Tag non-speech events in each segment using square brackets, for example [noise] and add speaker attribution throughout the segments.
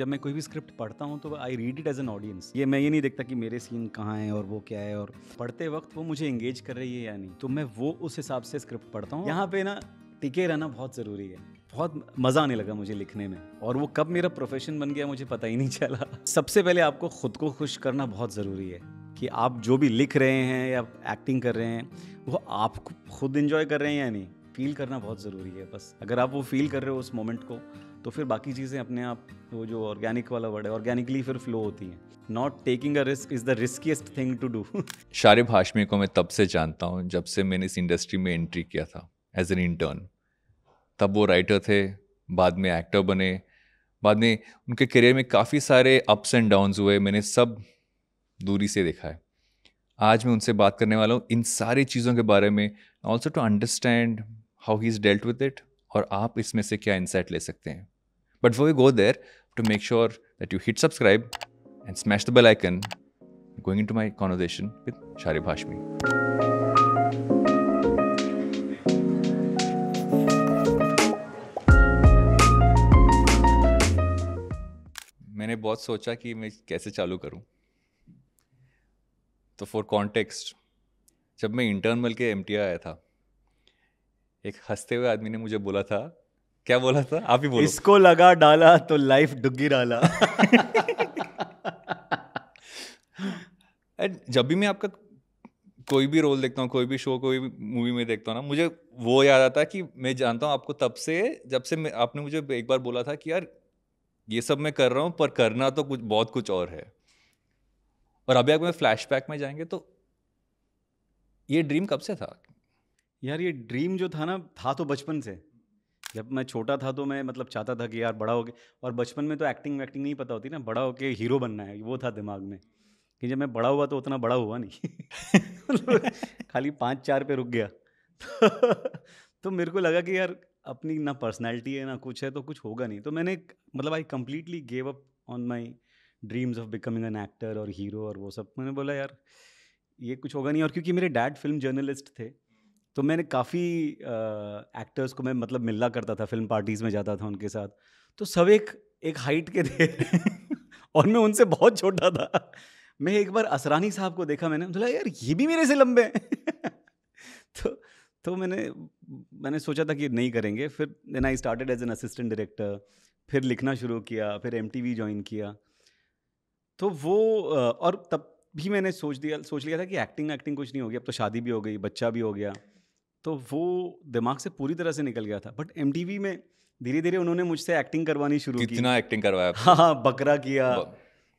Speaker 1: जब मैं कोई भी स्क्रिप्ट पढ़ता हूँ तो I read it as an audience ये मैं ये नहीं देखता कि मेरे सीन कहाँ हैं और वो क्या है और पढ़ते वक्त वो मुझे इंगेज कर रही है या नहीं तो मैं वो उस हिसाब से स्क्रिप्ट पढ़ता हूँ यहाँ पे ना टिके रहना बहुत ज़रूरी है बहुत मज़ा आने लगा मुझे लिखने में और वो कब मेरा प्रोफेशन बन गया मुझे पता ही नहीं चला सबसे पहले आपको खुद को खुश करना बहुत ज़रूरी है कि आप जो भी लिख रहे हैं या एक्टिंग कर रहे हैं वो आप खुद इंजॉय कर रहे हैं या नहीं फील करना बहुत ज़रूरी है बस अगर आप वो फील कर रहे हो उस मोमेंट को तो फिर बाकी चीज़ें अपने आप वो जो ऑर्गेनिक वाला वर्ड है ऑर्गेनिकली फिर फ्लो होती हैं not taking a risk is the riskiest thing to do
Speaker 2: Sharif Hashmi को मैं तब से जानता हूँ जब से मैंने इस इंडस्ट्री में एंट्री किया था एज एन इंटर्न तब वो राइटर थे बाद में एक्टर बने बाद में उनके करियर में काफ़ी सारे अप्स एंड डाउन्स हुए मैंने सब दूरी से देखा है आज मैं उनसे बात करने वाला हूँ इन सारी चीज़ों के बारे में also to understand how he is dealt with it और आप इसमें से क्या इंसाइट ले सकते हैं But before we go there, to make sure that you hit subscribe and smash the bell icon, I'm going into my conversation with Sharib Hashmi. मैंने बहुत सोचा कि मैं कैसे चालू करूं तो फॉर कॉन्टेक्स्ट जब मैं इंटर्नल के एम आया था एक हंसते हुए आदमी ने मुझे बोला था क्या बोला था आप ही बोलो इसको
Speaker 1: लगा डाला तो लाइफ डुग्गी डाला
Speaker 2: जब भी मैं आपका कोई भी रोल देखता हूँ कोई भी शो कोई भी मूवी में देखता हूँ ना मुझे वो याद आता है कि मैं जानता हूँ आपको तब से जब से आपने मुझे एक बार बोला था कि यार ये सब मैं कर रहा हूँ पर करना तो कुछ बहुत कुछ और है और अभी अगर फ्लैश में जाएंगे तो
Speaker 1: ये ड्रीम कब से था यार ये ड्रीम जो था ना था तो बचपन से जब मैं छोटा था तो मैं मतलब चाहता था कि यार बड़ा होके और बचपन में तो एक्टिंग वैक्टिंग नहीं पता होती ना बड़ा होके हीरो बनना है वो था दिमाग में कि जब मैं बड़ा हुआ तो उतना बड़ा हुआ नहीं [laughs] मतलब खाली पाँच चार पे रुक गया [laughs] तो मेरे को लगा कि यार अपनी ना पर्सनैलिटी है ना कुछ है तो कुछ होगा नहीं तो मैंने मतलब I completely gave up on my dreams of becoming an actor और हीरो और वो सब मैंने बोला यार ये कुछ होगा नहीं और क्योंकि मेरे डैड फिल्म जर्नलिस्ट थे तो मैंने काफ़ी एक्टर्स को मैं मतलब मिलना करता था फिल्म पार्टीज़ में जाता था उनके साथ तो सब एक एक हाइट के थे [laughs] और मैं उनसे बहुत छोटा था मैं एक बार असरानी साहब को देखा मैंने बोला यार ये भी मेरे से लंबे हैं [laughs] तो तो मैंने मैंने सोचा था कि नहीं करेंगे फिर then I started as an assistant director फिर लिखना शुरू किया फिर एम ज्वाइन किया तो वो और तब भी मैंने सोच दिया सोच लिया था कि एक्टिंग एक्टिंग कुछ नहीं होगी अब तो शादी भी हो गई बच्चा भी हो गया तो वो दिमाग से पूरी तरह से निकल गया था बट एम में धीरे धीरे उन्होंने मुझसे एक्टिंग करवानी शुरू की कितना एक्टिंग करवाया हाँ हाँ बकरा किया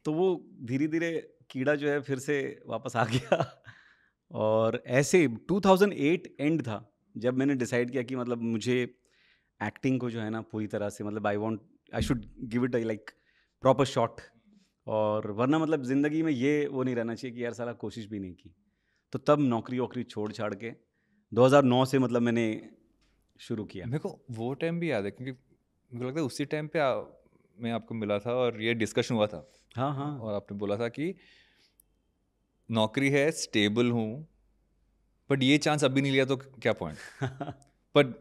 Speaker 1: तो वो धीरे धीरे कीड़ा जो है फिर से वापस आ गया और ऐसे 2008 एंड था जब मैंने डिसाइड किया कि मतलब मुझे एक्टिंग को जो है ना पूरी तरह से मतलब I want I should give it like proper shot और वरना मतलब ज़िंदगी में ये वो नहीं रहना चाहिए कि यार सारा कोशिश भी नहीं की तो तब नौकरी वोकरी छोड़ छाड़ के 2009 से मतलब मैंने
Speaker 2: शुरू किया मेरे को वो टाइम भी याद है क्योंकि मुझे लगता है उसी टाइम पे आ, मैं आपको मिला था और ये डिस्कशन हुआ था हाँ हाँ और आपने बोला था कि नौकरी है स्टेबल हूँ बट ये चांस अभी नहीं लिया तो क्या पॉइंट बट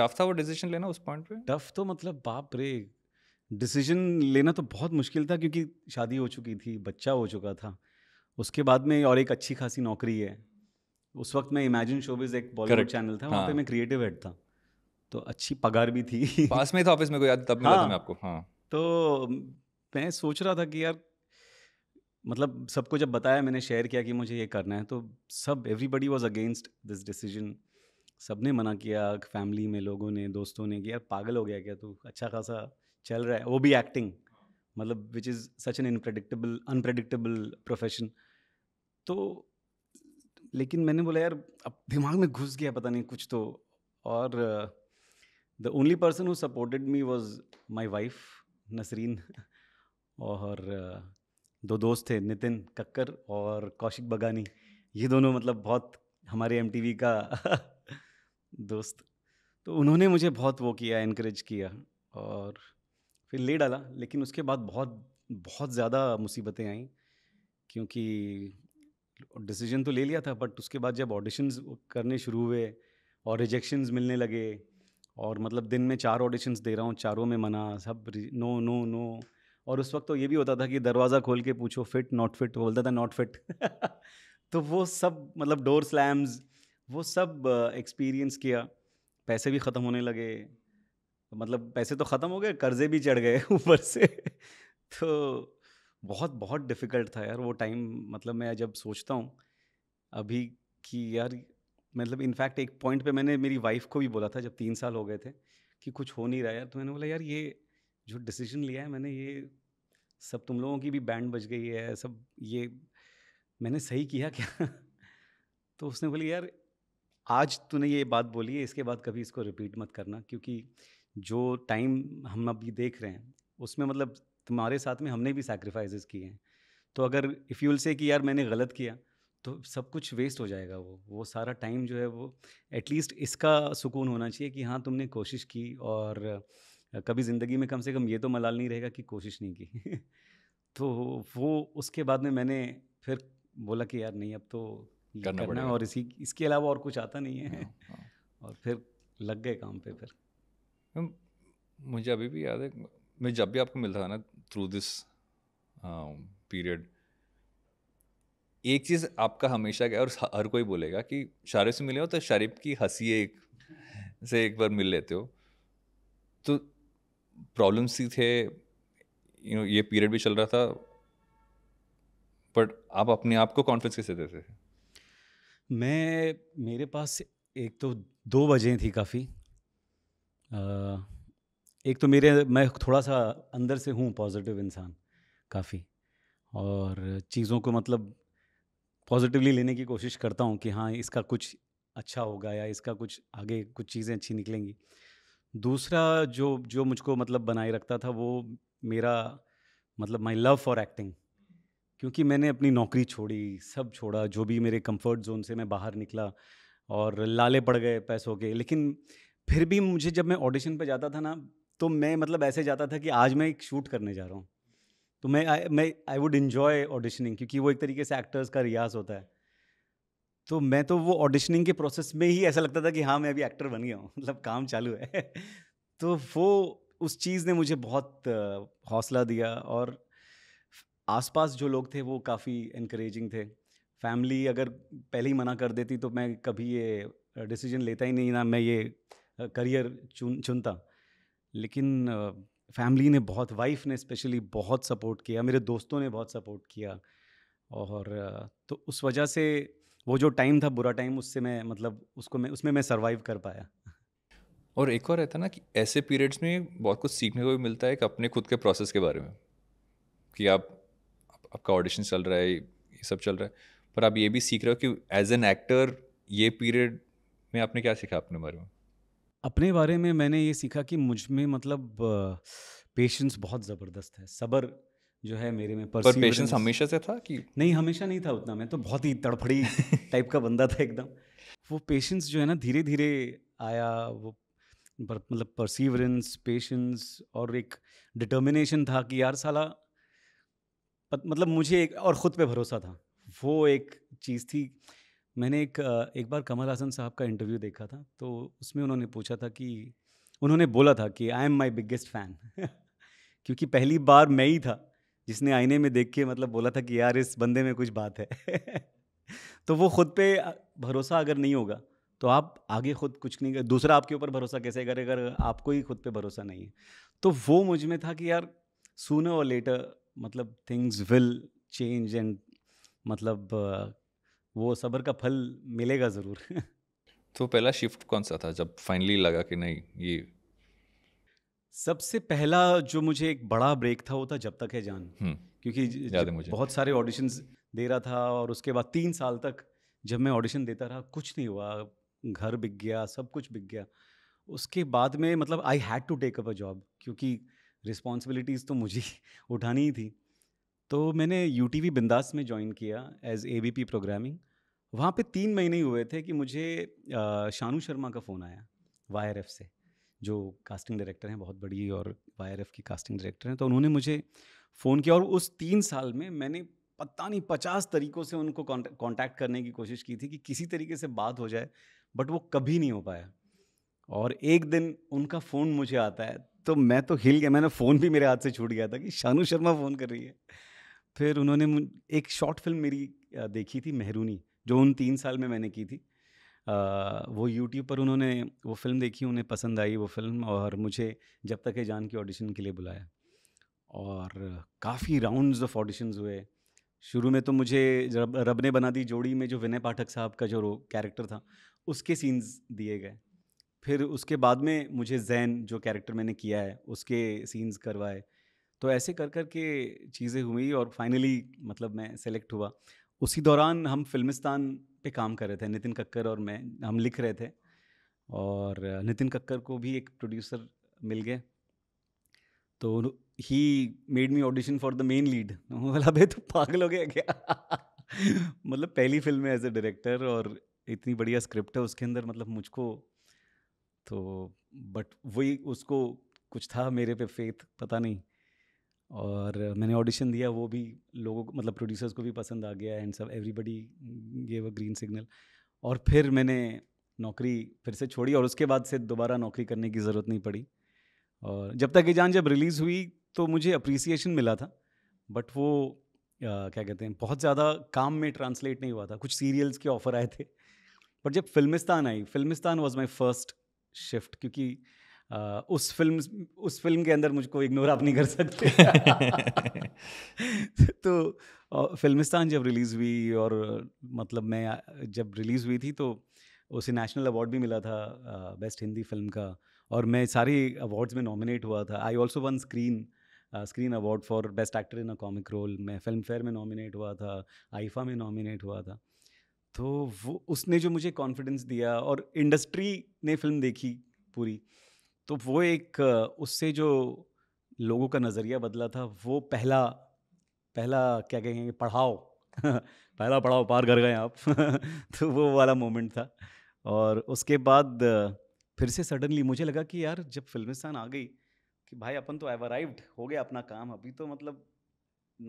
Speaker 1: टफ था वो डिसीजन लेना उस पॉइंट पे टफ तो मतलब बाप रे डिसीजन लेना तो बहुत मुश्किल था क्योंकि शादी हो चुकी थी बच्चा हो चुका था उसके बाद में और एक अच्छी खासी नौकरी है उस वक्त मैं इमेजिन शोबिज एक बॉलीवुड चैनल था वहाँ पे हाँ। मैं क्रिएटिव हेड था तो अच्छी पगार भी थी पास में था ऑफिस में कोई तब हाँ, मैं आपको हाँ तो मैं सोच रहा था कि यार मतलब सबको जब बताया मैंने शेयर किया कि मुझे ये करना है तो सब everybody was against this decision सब ने मना किया फैमिली में लोगों ने दोस्तों ने कि यार पागल हो गया क्या तू अच्छा खासा चल रहा है वो भी एक्टिंग मतलब which is such an unpredictable unpredictable profession तो लेकिन मैंने बोला यार अब दिमाग में घुस गया पता नहीं कुछ तो और the only person who supported me was my wife Nasreen और uh, दो दोस्त थे नितिन कक्कर और कौशिक बगानी ये दोनों मतलब बहुत हमारे एम का [laughs] दोस्त तो उन्होंने मुझे बहुत वो किया इनक्रेज किया और फिर ले डाला लेकिन उसके बाद बहुत बहुत ज़्यादा मुसीबतें आईं क्योंकि डिसीजन तो ले लिया था बट उसके बाद जब ऑडिशंस करने शुरू हुए और रिजेक्शंस मिलने लगे और मतलब दिन में चार ऑडिशंस दे रहा हूँ चारों में मना सब नो नो नो और उस वक्त तो ये भी होता था कि दरवाज़ा खोल के पूछो फिट नॉट फिट बोलता था नॉट फिट [laughs] तो वो सब मतलब डोर स्लैम्स वो सब एक्सपीरियंस किया पैसे भी ख़त्म होने लगे मतलब पैसे तो ख़त्म हो गए कर्जे भी चढ़ गए [laughs] ऊपर से [laughs] तो बहुत बहुत डिफ़िकल्ट था यार वो टाइम मतलब मैं जब सोचता हूँ अभी कि यार मतलब इनफैक्ट एक पॉइंट पे मैंने मेरी वाइफ को भी बोला था जब तीन साल हो गए थे कि कुछ हो नहीं रहा यार तो मैंने बोला यार ये जो डिसीजन लिया है मैंने ये सब तुम लोगों की भी बैंड बज गई है सब ये मैंने सही किया क्या [laughs] तो उसने बोली यार आज तूने ये बात बोली है इसके बाद कभी इसको रिपीट मत करना क्योंकि जो टाइम हम अभी देख रहे हैं उसमें मतलब तुम्हारे साथ में हमने भी सैक्रिफाइसेस किए हैं तो अगर इफ़ यूल से कि यार मैंने गलत किया तो सब कुछ वेस्ट हो जाएगा वो वो सारा टाइम जो है वो एटलीस्ट इसका सुकून होना चाहिए कि हाँ तुमने कोशिश की और कभी ज़िंदगी में कम से कम ये तो मलाल नहीं रहेगा कि कोशिश नहीं की [laughs] तो वो उसके बाद में मैंने फिर बोला कि यार नहीं अब तो करना, करना और इसी इसके अलावा और कुछ आता नहीं है हाँ, हाँ। [laughs] और फिर लग गए काम पे फिर
Speaker 2: मुझे अभी भी याद है मैं जब भी आपको मिलता था ना थ्रू दिस पीरियड एक चीज़ आपका हमेशा गया और हर कोई बोलेगा कि शारिफ से मिले हो तो शारिफ की हंसी एक से एक बार मिल लेते हो तो प्रॉब्लम्स ही थे यू नो ये पीरियड भी चल रहा था बट आप अपने आप को कॉन्फिडेंस कैसे देते
Speaker 1: थे मैं मेरे पास एक तो दो वजह थी काफ़ी एक तो मेरे मैं थोड़ा सा अंदर से हूँ पॉजिटिव इंसान काफ़ी और चीज़ों को मतलब पॉजिटिवली लेने की कोशिश करता हूँ कि हाँ इसका कुछ अच्छा होगा या इसका कुछ आगे कुछ चीज़ें अच्छी निकलेंगी दूसरा जो जो मुझको मतलब बनाए रखता था वो मेरा मतलब माई लव फॉर एक्टिंग क्योंकि मैंने अपनी नौकरी छोड़ी सब छोड़ा जो भी मेरे कंफर्ट जोन से मैं बाहर निकला और लाले पड़ गए पैसों के लेकिन फिर भी मुझे जब मैं ऑडिशन पे जाता था ना तो मैं मतलब ऐसे जाता था कि आज मैं एक शूट करने जा रहा हूँ तो मैं I, मैं आई वुड इन्जॉय ऑडिशनिंग क्योंकि वो एक तरीके से एक्टर्स का रियाज होता है तो मैं तो वो ऑडिशनिंग के प्रोसेस में ही ऐसा लगता था कि हाँ मैं अभी एक्टर बन गया हूँ [laughs] मतलब काम चालू है [laughs] तो वो उस चीज़ ने मुझे बहुत हौसला दिया और आसपास जो लोग थे वो काफ़ी इनक्रेजिंग थे फैमिली अगर पहले ही मना कर देती तो मैं कभी ये डिसीजन लेता ही नहीं ना मैं ये करियर चुन चुनता लेकिन फैमिली ने बहुत वाइफ ने स्पेशली बहुत सपोर्ट किया मेरे दोस्तों ने बहुत सपोर्ट किया और तो उस वजह से वो जो टाइम था बुरा टाइम उससे मैं मतलब उसको मैं उसमें मैं सर्वाइव कर पाया और एक और रहता ना कि
Speaker 2: ऐसे पीरियड्स में बहुत कुछ सीखने को भी मिलता है एक अपने खुद के प्रोसेस के बारे में कि आप आपका ऑडिशन चल रहा है ये सब चल रहा है पर आप ये भी सीख रहे हो कि एज एन एक्टर ये पीरियड में आपने क्या सीखा अपने बारे में
Speaker 1: अपने बारे में मैंने ये सीखा कि मुझ में मतलब पेशेंस बहुत ज़बरदस्त है सब्र जो है मेरे में पर पेशेंस हमेशा से था कि नहीं हमेशा नहीं था उतना मैं तो बहुत ही तड़फड़ी टाइप का बंदा था एकदम वो पेशेंस जो है ना धीरे धीरे आया वो पर, मतलब परसीवरेंस पेशेंस और एक डिटर्मिनेशन था कि यार साला पत, मतलब मुझे एक और ख़ुद पे भरोसा था वो एक चीज़ थी मैंने एक एक बार कमल हासन साहब का इंटरव्यू देखा था तो उसमें उन्होंने पूछा था कि उन्होंने बोला था कि I am my biggest fan क्योंकि पहली बार मैं ही था जिसने आईने में देख के मतलब बोला था कि यार इस बंदे में कुछ बात है [laughs] तो वो खुद पे भरोसा अगर नहीं होगा तो आप आगे खुद कुछ नहीं कर दूसरा आपके ऊपर भरोसा कैसे करे अगर आपको ही खुद पे भरोसा नहीं है तो वो मुझ में था कि यार सुनो और लेटर मतलब थिंग्स विल चेंज एंड मतलब वो सब्र का फल मिलेगा ज़रूर
Speaker 2: तो पहला शिफ्ट कौन सा था जब फाइनली लगा
Speaker 1: कि नहीं ये सबसे पहला जो मुझे एक बड़ा ब्रेक था वो था जब तक है जान हम्म, क्योंकि मुझे बहुत सारे ऑडिशंस दे रहा था और उसके बाद तीन साल तक जब मैं ऑडिशन देता रहा कुछ नहीं हुआ घर बिक गया सब कुछ बिक गया उसके बाद में मतलब I had to take up a job क्योंकि रिस्पॉन्सिबिलिटीज़ तो मुझे [laughs] उठानी ही थी तो मैंने यू टी बिंदास में ज्वाइन किया as A B P programming वहाँ पे तीन महीने ही हुए थे कि मुझे शानू शर्मा का फ़ोन आया वाई आर एफ़ से जो कास्टिंग डायरेक्टर हैं बहुत बड़ी और वाई आर एफ़ की कास्टिंग डायरेक्टर हैं तो उन्होंने मुझे फ़ोन किया और उस तीन साल में मैंने पता नहीं पचास तरीक़ों से उनको कॉन्टैक्ट करने की कोशिश की थी कि किसी तरीके से बात हो जाए बट वो कभी नहीं हो पाया और एक दिन उनका फ़ोन मुझे आता है तो मैं तो हिल गया मैंने फ़ोन भी मेरे हाथ से छूट गया था कि शानू शर्मा फ़ोन कर रही है फिर उन्होंने एक शॉर्ट फिल्म मेरी देखी थी मेहरूनी जो उन तीन साल में मैंने की थी आ, वो यूट्यूब पर उन्होंने वो फिल्म देखी उन्हें पसंद आई वो फिल्म और मुझे जब तक है जान के ऑडिशन के लिए बुलाया और काफ़ी राउंड्स ऑफ ऑडिशंस हुए शुरू में तो मुझे रब रब ने बना दी जोड़ी में जो विनय पाठक साहब का जो कैरेक्टर था उसके सीन्स दिए गए फिर उसके बाद में मुझे जैन जो कैरेक्टर मैंने किया है उसके सीन्स करवाए तो ऐसे कर कर के चीज़ें हुई और फाइनली मतलब मैं सेलेक्ट हुआ उसी दौरान हम फिल्मिस्तान पे काम कर रहे थे नितिन कक्कर और मैं हम लिख रहे थे और नितिन कक्कर को भी एक प्रोड्यूसर मिल गए तो ही made me audition for the main lead बोला भाई तो पागल हो गया क्या [laughs] मतलब पहली फिल्म है एज ए डायरेक्टर और इतनी बढ़िया स्क्रिप्ट है उसके अंदर मतलब मुझको तो बट वही उसको कुछ था मेरे पे फेथ पता नहीं और मैंने ऑडिशन दिया वो भी लोगों को मतलब प्रोड्यूसर्स को भी पसंद आ गया एंड सब everybody gave a green signal और फिर मैंने नौकरी फिर से छोड़ी और उसके बाद से दोबारा नौकरी करने की ज़रूरत नहीं पड़ी और जब तक ये जान जब रिलीज़ हुई तो मुझे अप्रिसिएशन मिला था बट वो आ, क्या कहते हैं बहुत ज़्यादा काम में ट्रांसलेट नहीं हुआ था कुछ सीरियल्स के ऑफ़र आए थे बट जब फिल्मिस्तान आई Filmistan was my first shift क्योंकि उस फिल्म उस फिल्म के अंदर मुझको इग्नोर आप नहीं कर सकते [laughs] तो फिल्मिस्तान जब रिलीज़ हुई और मतलब मैं जब रिलीज़ हुई थी तो उसे नेशनल अवार्ड भी मिला था बेस्ट हिंदी फिल्म का और मैं सारे अवार्ड्स में नॉमिनेट हुआ था I also won screen screen award for best actor in a comic role मैं फिल्म फेयर में नॉमिनेट हुआ था आइफा में नॉमिनेट हुआ था तो वो उसने जो मुझे कॉन्फिडेंस दिया और इंडस्ट्री ने फिल्म देखी पूरी तो वो एक उससे जो लोगों का नज़रिया बदला था वो पहला पहला क्या कहेंगे पढ़ाओ [laughs] पहला पढ़ाओ पार कर गए आप [laughs] तो वो वाला मोमेंट था और उसके बाद फिर से सडनली मुझे लगा कि यार जब फिल्मिस्तान आ गई कि भाई अपन तो एवराइव्ड हो गया अपना काम अभी तो मतलब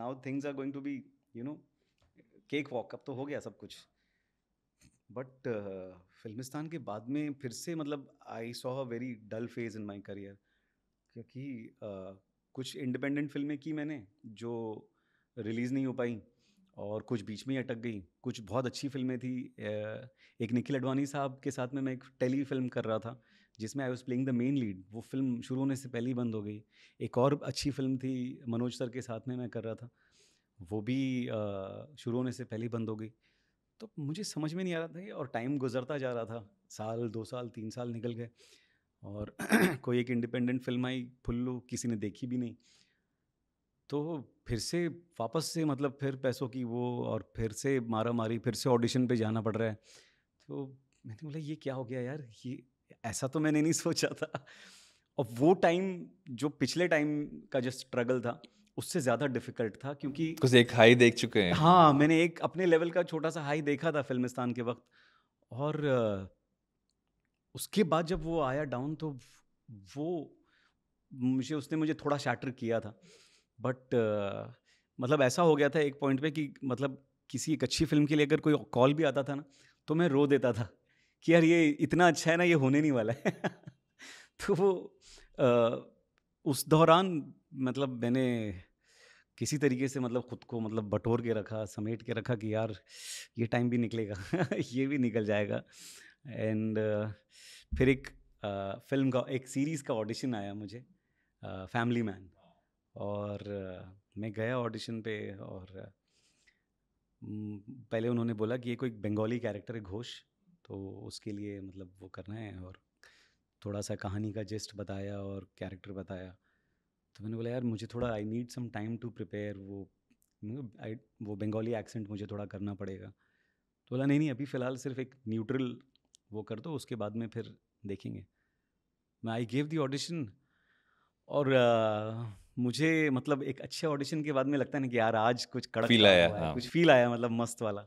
Speaker 1: now things are going to be you know cake walk अब तो हो गया सब कुछ बट फिल्मिस्तान के बाद में फिर से मतलब I saw a very dull phase in my career क्योंकि कुछ इंडिपेंडेंट फिल्में की मैंने जो रिलीज़ नहीं हो पाई और कुछ बीच में ही अटक गई कुछ बहुत अच्छी फिल्में थी एक निखिल अडवाणी साहब के साथ में मैं एक टेली फिल्म कर रहा था जिसमें I was playing the main lead वो फिल्म शुरू होने से पहले ही बंद हो गई एक और अच्छी फिल्म थी मनोज सर के साथ में मैं कर रहा था वो भी शुरू होने से पहले ही बंद हो गई तो मुझे समझ में नहीं आ रहा था और टाइम गुजरता जा रहा था साल दो साल तीन साल निकल गए और [clears throat] कोई एक इंडिपेंडेंट फिल्म आई फुल्लू किसी ने देखी भी नहीं तो फिर से वापस से मतलब फिर पैसों की वो और फिर से मारा मारी फिर से ऑडिशन पे जाना पड़ रहा है तो मैंने बोला ये क्या हो गया यार ये ऐसा तो मैंने नहीं सोचा था [laughs] और वो टाइम जो पिछले टाइम का जो स्ट्रगल था उससे ज़्यादा डिफिकल्ट था क्योंकि
Speaker 2: कुछ एक हाई देख चुके हैं
Speaker 1: हाँ मैंने एक अपने लेवल का छोटा सा हाई देखा था फिल्मिस्तान के वक्त और उसके बाद जब वो आया डाउन तो वो मुझे उसने मुझे थोड़ा शैटर किया था बट मतलब ऐसा हो गया था एक पॉइंट पे कि मतलब किसी एक अच्छी फिल्म के लिए अगर कोई कॉल भी आता था ना तो मैं रो देता था कि यार ये इतना अच्छा है ना ये होने नहीं वाला है [laughs] तो वो आ, उस दौरान मतलब मैंने किसी तरीके से मतलब खुद को मतलब बटोर के रखा समेट के रखा कि यार ये टाइम भी निकलेगा [laughs] ये भी निकल जाएगा एंड uh, फिर एक uh, फिल्म का एक सीरीज़ का ऑडिशन आया मुझे फैमिली uh, मैन और uh, मैं गया ऑडिशन पे और uh, पहले उन्होंने बोला कि ये कोई बंगाली कैरेक्टर है घोष तो उसके लिए मतलब वो करना है और थोड़ा सा कहानी का जिस्ट बताया और कैरेक्टर बताया तो मैंने बोला यार मुझे थोड़ा I need some time to prepare वो आई मतलब, वो बंगाली एक्सेंट मुझे थोड़ा करना पड़ेगा तो बोला नहीं नहीं अभी फ़िलहाल सिर्फ एक न्यूट्रल वो कर दो उसके बाद में फिर देखेंगे मैं आई गेव दी ऑडिशन और आ, मुझे मतलब एक अच्छे ऑडिशन के बाद में लगता है ना कि यार आज कुछ कड़क फील आया हाँ। कुछ फील आया मतलब मस्त वाला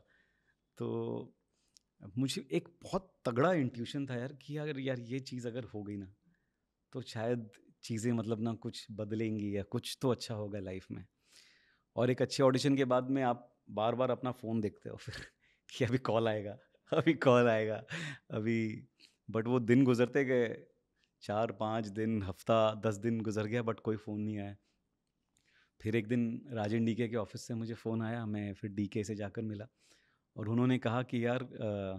Speaker 1: तो मुझे एक बहुत तगड़ा इंट्यूशन था यार कि यार यार ये चीज़ अगर हो गई ना तो शायद चीज़ें मतलब ना कुछ बदलेंगी या कुछ तो अच्छा होगा लाइफ में और एक अच्छे ऑडिशन के बाद में आप बार बार अपना फ़ोन देखते हो फिर [laughs] कि अभी कॉल आएगा अभी कॉल आएगा अभी बट वो दिन गुजरते गए चार पाँच दिन हफ्ता दस दिन गुजर गया बट कोई फ़ोन नहीं आया फिर एक दिन राजन डी के ऑफिस से मुझे फ़ोन आया मैं फिर के से जाकर मिला और उन्होंने कहा कि यार आ,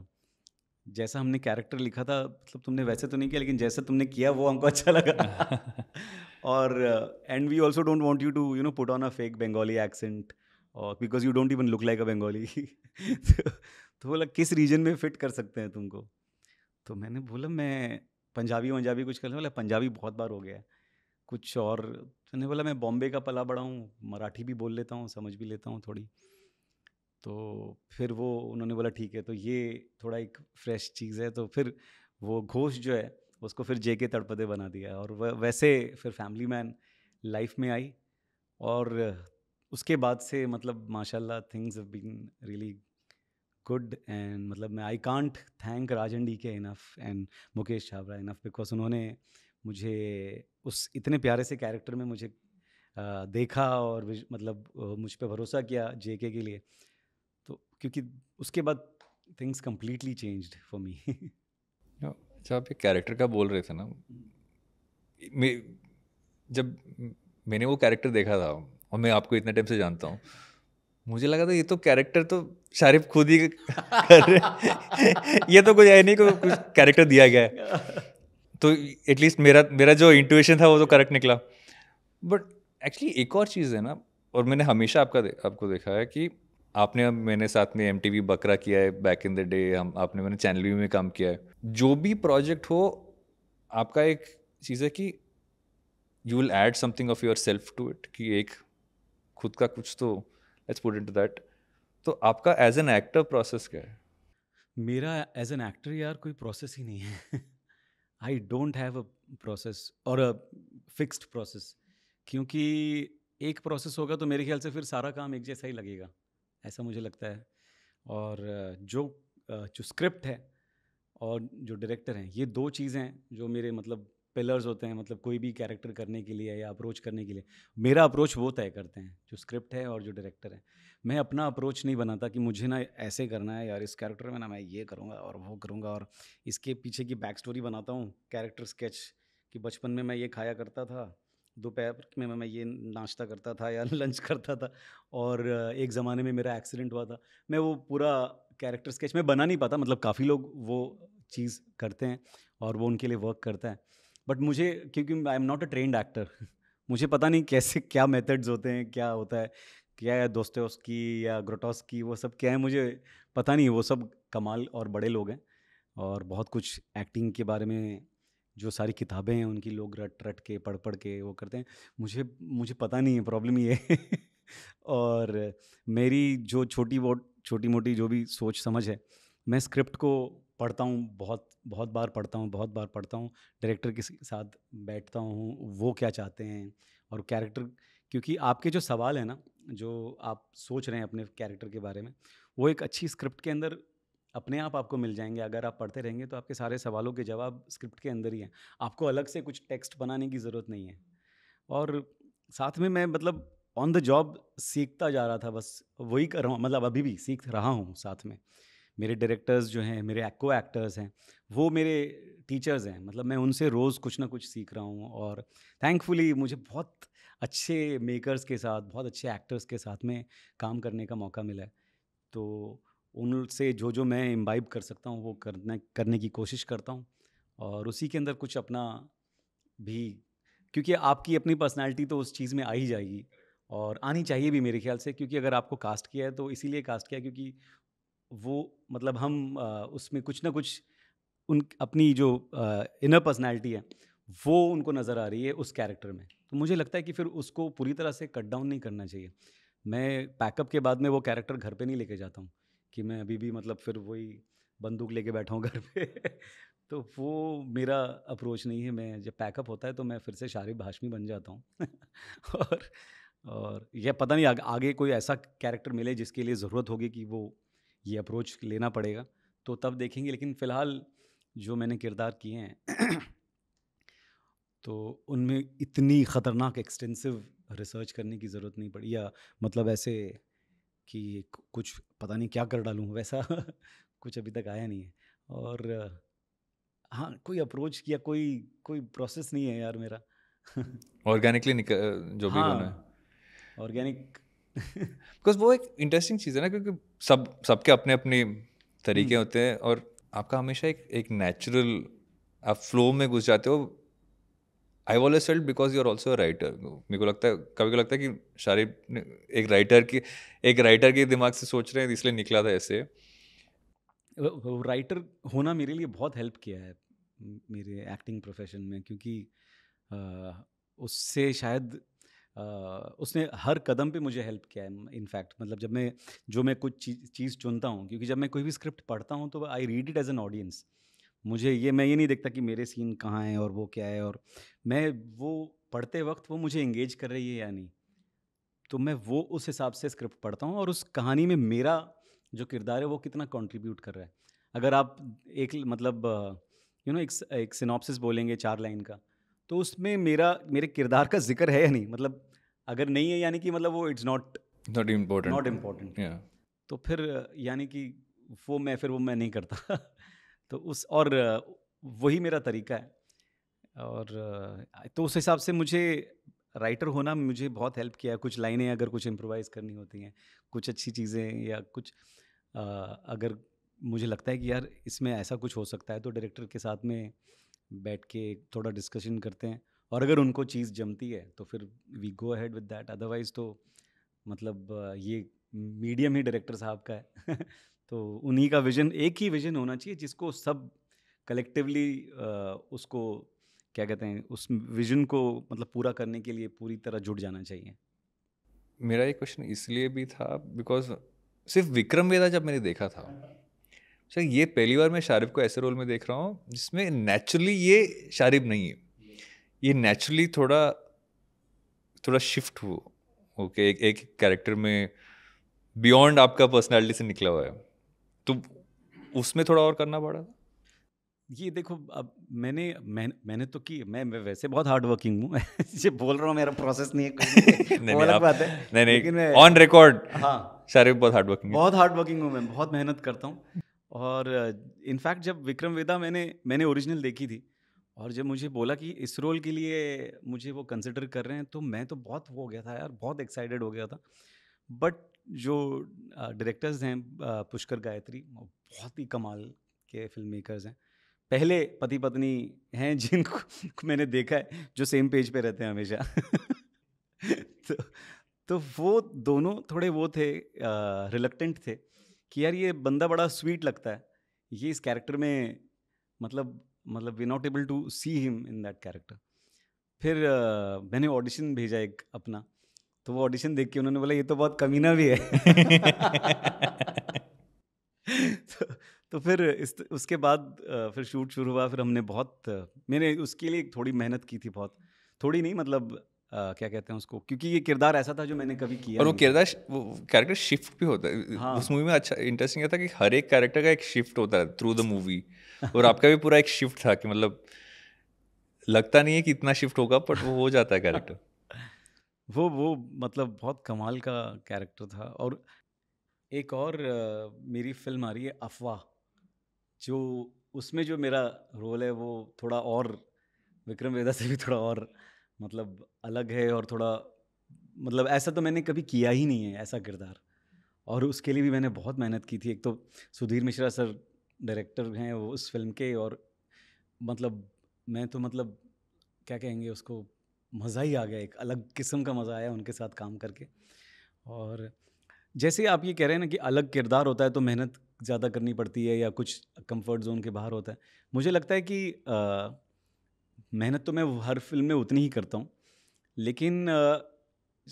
Speaker 1: जैसा हमने कैरेक्टर लिखा था मतलब तुमने वैसे तो नहीं किया लेकिन जैसा तुमने किया वो हमको अच्छा लगा [laughs] और and we also don't want you to you know put on a fake Bengali accent और because you don't even look like a Bengali तो बोला तो किस रीजन में फिट कर सकते हैं तुमको तो मैंने बोला मैं पंजाबी वंजाबी कुछ कर करने बोला पंजाबी बहुत बार हो गया कुछ और तो मैंने बोला मैं बॉम्बे का पला बड़ा हूँ मराठी भी बोल लेता हूँ समझ भी लेता हूँ थोड़ी तो फिर वो उन्होंने बोला ठीक है तो ये थोड़ा एक फ्रेश चीज़ है तो फिर वो घोष जो है उसको फिर जे के तड़पदे बना दिया और वैसे फिर फैमिली मैन लाइफ में आई और उसके बाद से मतलब माशाल्लाह things have been really good and मतलब मैं I can't thank Rajan D K enough and Mukesh Chhabra enough because उन्होंने मुझे उस इतने प्यारे से कैरेक्टर में मुझे देखा और मतलब मुझ पर भरोसा किया जे के लिए क्योंकि उसके बाद things completely change for me अच्छा आप एक कैरेक्टर का बोल रहे थे ना मे जब
Speaker 2: मैंने वो कैरेक्टर देखा था और मैं आपको इतने टाइम से जानता हूँ मुझे लगा था ये तो कैरेक्टर तो शारिफ खुद ही
Speaker 1: कर
Speaker 2: रहे [laughs] ये तो कोई है नहीं को कुछ कैरेक्टर दिया गया है तो एटलीस्ट मेरा मेरा जो इंटुएशन था वो तो करेक्ट निकला बट एक्चुअली एक और चीज़ है ना और मैंने हमेशा आपका दे, आपको देखा है कि आपने अब मैंने साथ में एम बकरा किया है बैक इन द डे हम आपने मैंने चैनल भी में काम किया है जो भी प्रोजेक्ट हो आपका एक चीज़ है कि you will add something of yourself to it कि एक खुद का कुछ तो लेट्स पुट इनटू दैट तो आपका एज एन एक्टर प्रोसेस क्या है
Speaker 1: मेरा एज एन एक्टर यार कोई प्रोसेस ही नहीं है I don't have a process और अ फिक्स्ड प्रोसेस क्योंकि एक प्रोसेस होगा तो मेरे ख्याल से फिर सारा काम एक जैसा ही लगेगा ऐसा मुझे लगता है और जो जो स्क्रिप्ट है और जो डायरेक्टर हैं ये दो चीज़ें जो मेरे मतलब पिलर्स होते हैं मतलब कोई भी कैरेक्टर करने के लिए या अप्रोच करने के लिए मेरा अप्रोच वो तय करते हैं जो स्क्रिप्ट है और जो डायरेक्टर है मैं अपना अप्रोच नहीं बनाता कि मुझे ना ऐसे करना है यार इस कैरेक्टर में ना मैं ये करूँगा और वो करूँगा और इसके पीछे की बैक स्टोरी बनाता हूँ कैरेक्टर स्केच कि बचपन में मैं ये खाया करता था दोपहर में मैं ये नाश्ता करता था या [laughs] लंच करता था और एक ज़माने में मेरा एक्सीडेंट हुआ था मैं वो पूरा कैरेक्टर स्केच में बना नहीं पाता मतलब काफ़ी लोग वो चीज़ करते हैं और वो उनके लिए वर्क करता है बट मुझे क्योंकि I am not a trained actor मुझे पता नहीं कैसे [laughs] क्या मेथड्स होते हैं क्या होता है क्या है की या ग्रोटॉस की वो सब क्या है मुझे पता नहीं वो सब कमाल और बड़े लोग हैं और बहुत कुछ एक्टिंग के बारे में जो सारी किताबें हैं उनकी लोग रट रट के पढ़ पढ़ के वो करते हैं मुझे मुझे पता नहीं है प्रॉब्लम ये है [laughs] और मेरी जो छोटी वो छोटी मोटी जो भी सोच समझ है मैं स्क्रिप्ट को पढ़ता हूँ बहुत बहुत बार पढ़ता हूँ बहुत बार पढ़ता हूँ डायरेक्टर के साथ बैठता हूँ वो क्या चाहते हैं और कैरेक्टर क्योंकि आपके जो सवाल है ना जो आप सोच रहे हैं अपने कैरेक्टर के बारे में वो एक अच्छी स्क्रिप्ट के अंदर अपने आप आपको मिल जाएंगे अगर आप पढ़ते रहेंगे तो आपके सारे सवालों के जवाब स्क्रिप्ट के अंदर ही हैं आपको अलग से कुछ टेक्स्ट बनाने की ज़रूरत नहीं है और साथ में मैं मतलब ऑन द जॉब सीखता जा रहा था बस वही कर रहा हूँ मतलब अभी भी सीख रहा हूँ साथ में मेरे डायरेक्टर्स जो हैं मेरे एक्को एक्टर्स हैं वो मेरे टीचर्स हैं मतलब मैं उनसे रोज़ कुछ ना कुछ सीख रहा हूँ और थैंकफुली मुझे बहुत अच्छे मेकर्स के साथ बहुत अच्छे एक्टर्स के साथ में काम करने का मौका मिला है तो उनसे जो जो मैं इम्बाइब कर सकता हूँ वो करने करने की कोशिश करता हूँ और उसी के अंदर कुछ अपना भी क्योंकि आपकी अपनी पर्सनालिटी तो उस चीज़ में आ ही जाएगी और आनी चाहिए भी मेरे ख्याल से क्योंकि अगर आपको कास्ट किया है तो इसीलिए कास्ट किया क्योंकि वो मतलब हम उसमें कुछ ना कुछ उन अपनी जो इनर पर्सनैलिटी है वो उनको नज़र आ रही है उस कैरेक्टर में तो मुझे लगता है कि फिर उसको पूरी तरह से कट डाउन नहीं करना चाहिए मैं पैकअप के बाद में वो कैरेक्टर घर पे नहीं लेके जाता हूँ कि मैं अभी भी मतलब फिर वही बंदूक लेके बैठा हूँ घर पे [laughs] तो वो मेरा अप्रोच नहीं है मैं जब पैकअप होता है तो मैं फिर से शारिफ हाशमी बन जाता हूँ [laughs] और और यह पता नहीं आ, आगे कोई ऐसा कैरेक्टर मिले जिसके लिए ज़रूरत होगी कि वो ये अप्रोच लेना पड़ेगा तो तब देखेंगे लेकिन फ़िलहाल जो मैंने किरदार किए हैं तो उनमें इतनी ख़तरनाक एक्सटेंसिव रिसर्च करने की ज़रूरत नहीं पड़ी या मतलब ऐसे कि कुछ पता नहीं क्या कर डालूँ वैसा [laughs] कुछ अभी तक आया नहीं है और हाँ कोई अप्रोच या कोई कोई प्रोसेस नहीं है यार मेरा
Speaker 2: ऑर्गेनिकली निकल जो भी हाँ, होना
Speaker 1: है ऑर्गेनिक
Speaker 2: बिकॉज [laughs] वो एक इंटरेस्टिंग चीज़ है ना क्योंकि सब सबके अपने अपने तरीके हम्म। होते हैं और आपका हमेशा एक एक नेचुरल आप फ्लो में घुस जाते हो I always felt because you are also writer मेरे को लगता है कभी को लगता है कि शारिब ने एक राइटर की एक राइटर के दिमाग से सोच रहे हैं इसलिए निकला था ऐसे
Speaker 1: राइटर होना मेरे लिए बहुत हेल्प किया है मेरे एक्टिंग प्रोफेशन में क्योंकि आ, उससे शायद आ, उसने हर कदम पे मुझे हेल्प किया है इनफैक्ट मतलब जब मैं जो मैं कुछ चीज़ चीज़ चुनता हूँ क्योंकि जब मैं कोई भी स्क्रिप्ट पढ़ता हूँ तो I read it as an audience मुझे ये मैं ये नहीं देखता कि मेरे सीन कहाँ हैं और वो क्या है और मैं वो पढ़ते वक्त वो मुझे इंगेज कर रही है या नहीं तो मैं वो उस हिसाब से स्क्रिप्ट पढ़ता हूँ और उस कहानी में मेरा जो किरदार है वो कितना कंट्रीब्यूट कर रहा है अगर आप एक मतलब यू नो एक एक सिनॉप्सिस बोलेंगे चार लाइन का तो उसमें मेरा मेरे किरदार का जिक्र है या नहीं मतलब अगर नहीं है यानी कि मतलब वो it's not
Speaker 2: not important not important
Speaker 1: तो फिर यानी कि वो मैं फिर वो मैं नहीं करता [laughs] तो उस और वही मेरा तरीका है और तो उस हिसाब से मुझे राइटर होना मुझे बहुत हेल्प किया कुछ लाइनें अगर कुछ इम्प्रोवाइज़ करनी होती हैं कुछ अच्छी चीज़ें या कुछ आ, अगर मुझे लगता है कि यार इसमें ऐसा कुछ हो सकता है तो डायरेक्टर के साथ में बैठ के थोड़ा डिस्कशन करते हैं और अगर उनको चीज़ जमती है तो फिर we go ahead with that otherwise तो मतलब ये मीडियम ही डायरेक्टर साहब का है [laughs] तो उन्हीं का विजन एक ही विजन होना चाहिए जिसको सब कलेक्टिवली उसको क्या कहते हैं उस विजन को मतलब पूरा करने के लिए पूरी तरह जुट जाना चाहिए मेरा ये क्वेश्चन इसलिए भी था बिकॉज सिर्फ विक्रम वेदा जब मैंने देखा था सर
Speaker 2: अच्छा ये पहली बार मैं शारिफ को ऐसे रोल में देख रहा हूँ जिसमें नेचुरली ये शारिफ नहीं है ये नेचुरली थोड़ा थोड़ा शिफ्ट हुआ ओके okay, एक एक कैरेक्टर में बियॉन्ड आपका पर्सनैलिटी से निकला हुआ है तो उसमें थोड़ा और करना पड़ा था
Speaker 1: ये देखो अब मैंने मैं, मैंने तो की मैं, मैं वैसे बहुत हार्ड वर्किंग हूँ [laughs] ये बोल रहा हूँ मेरा प्रोसेस नहीं है [laughs] नहीं, नहीं, बात है नहीं नहीं ऑन रिकॉर्ड हाँ
Speaker 2: शारिफ बहुत हार्ड वर्किंग बहुत
Speaker 1: हार्ड वर्किंग हूँ मैं बहुत मेहनत करता हूँ और इनफैक्ट जब विक्रम वेदा मैंने मैंने ओरिजिनल देखी थी और जब मुझे बोला कि इस रोल के लिए मुझे वो कंसिडर कर रहे हैं तो मैं तो बहुत हो गया था यार बहुत एक्साइटेड हो गया था बट जो डायरेक्टर्स हैं पुष्कर गायत्री बहुत ही कमाल के फिल्म मेकर्स हैं पहले पति पत्नी हैं जिनको [laughs] मैंने देखा है जो सेम पेज पे रहते हैं हमेशा [laughs] तो तो वो दोनों थोड़े वो थे रिलक्टेंट थे कि यार ये बंदा बड़ा स्वीट लगता है ये इस कैरेक्टर में मतलब मतलब we not able to see him in that character फिर आ, मैंने ऑडिशन भेजा एक अपना तो वो ऑडिशन देख के उन्होंने बोला ये तो बहुत कमीना भी है [laughs] तो, तो फिर इस उसके बाद फिर शूट शुरू हुआ फिर हमने बहुत मैंने उसके लिए थोड़ी मेहनत की थी बहुत थोड़ी नहीं मतलब आ, क्या कहते हैं उसको क्योंकि ये किरदार ऐसा था जो मैंने कभी किया और वो किरदार
Speaker 2: वो कैरेक्टर शिफ्ट भी होता है हाँ। उस मूवी में अच्छा इंटरेस्टिंग था कि हर एक कैरेक्टर का एक शिफ्ट होता है थ्रू द मूवी और आपका भी पूरा एक शिफ्ट था कि मतलब लगता नहीं है कि इतना शिफ्ट होगा बट वो हो जाता है कैरेक्टर
Speaker 1: वो वो मतलब बहुत कमाल का कैरेक्टर था और एक और uh, मेरी फिल्म आ रही है अफवाह जो उसमें जो मेरा रोल है वो थोड़ा और विक्रम वेदा से भी थोड़ा और मतलब अलग है और थोड़ा मतलब ऐसा तो मैंने कभी किया ही नहीं है ऐसा किरदार और उसके लिए भी मैंने बहुत मेहनत की थी एक तो सुधीर मिश्रा सर डायरेक्टर हैं वो उस फिल्म के और मतलब मैं तो मतलब क्या कहेंगे उसको मज़ा ही आ गया एक अलग किस्म का मज़ा आया उनके साथ काम करके और जैसे आप ये कह रहे हैं ना कि अलग किरदार होता है तो मेहनत ज़्यादा करनी पड़ती है या कुछ कंफर्ट जोन के बाहर होता है मुझे लगता है कि आ, मेहनत तो मैं हर फिल्म में उतनी ही करता हूँ लेकिन आ,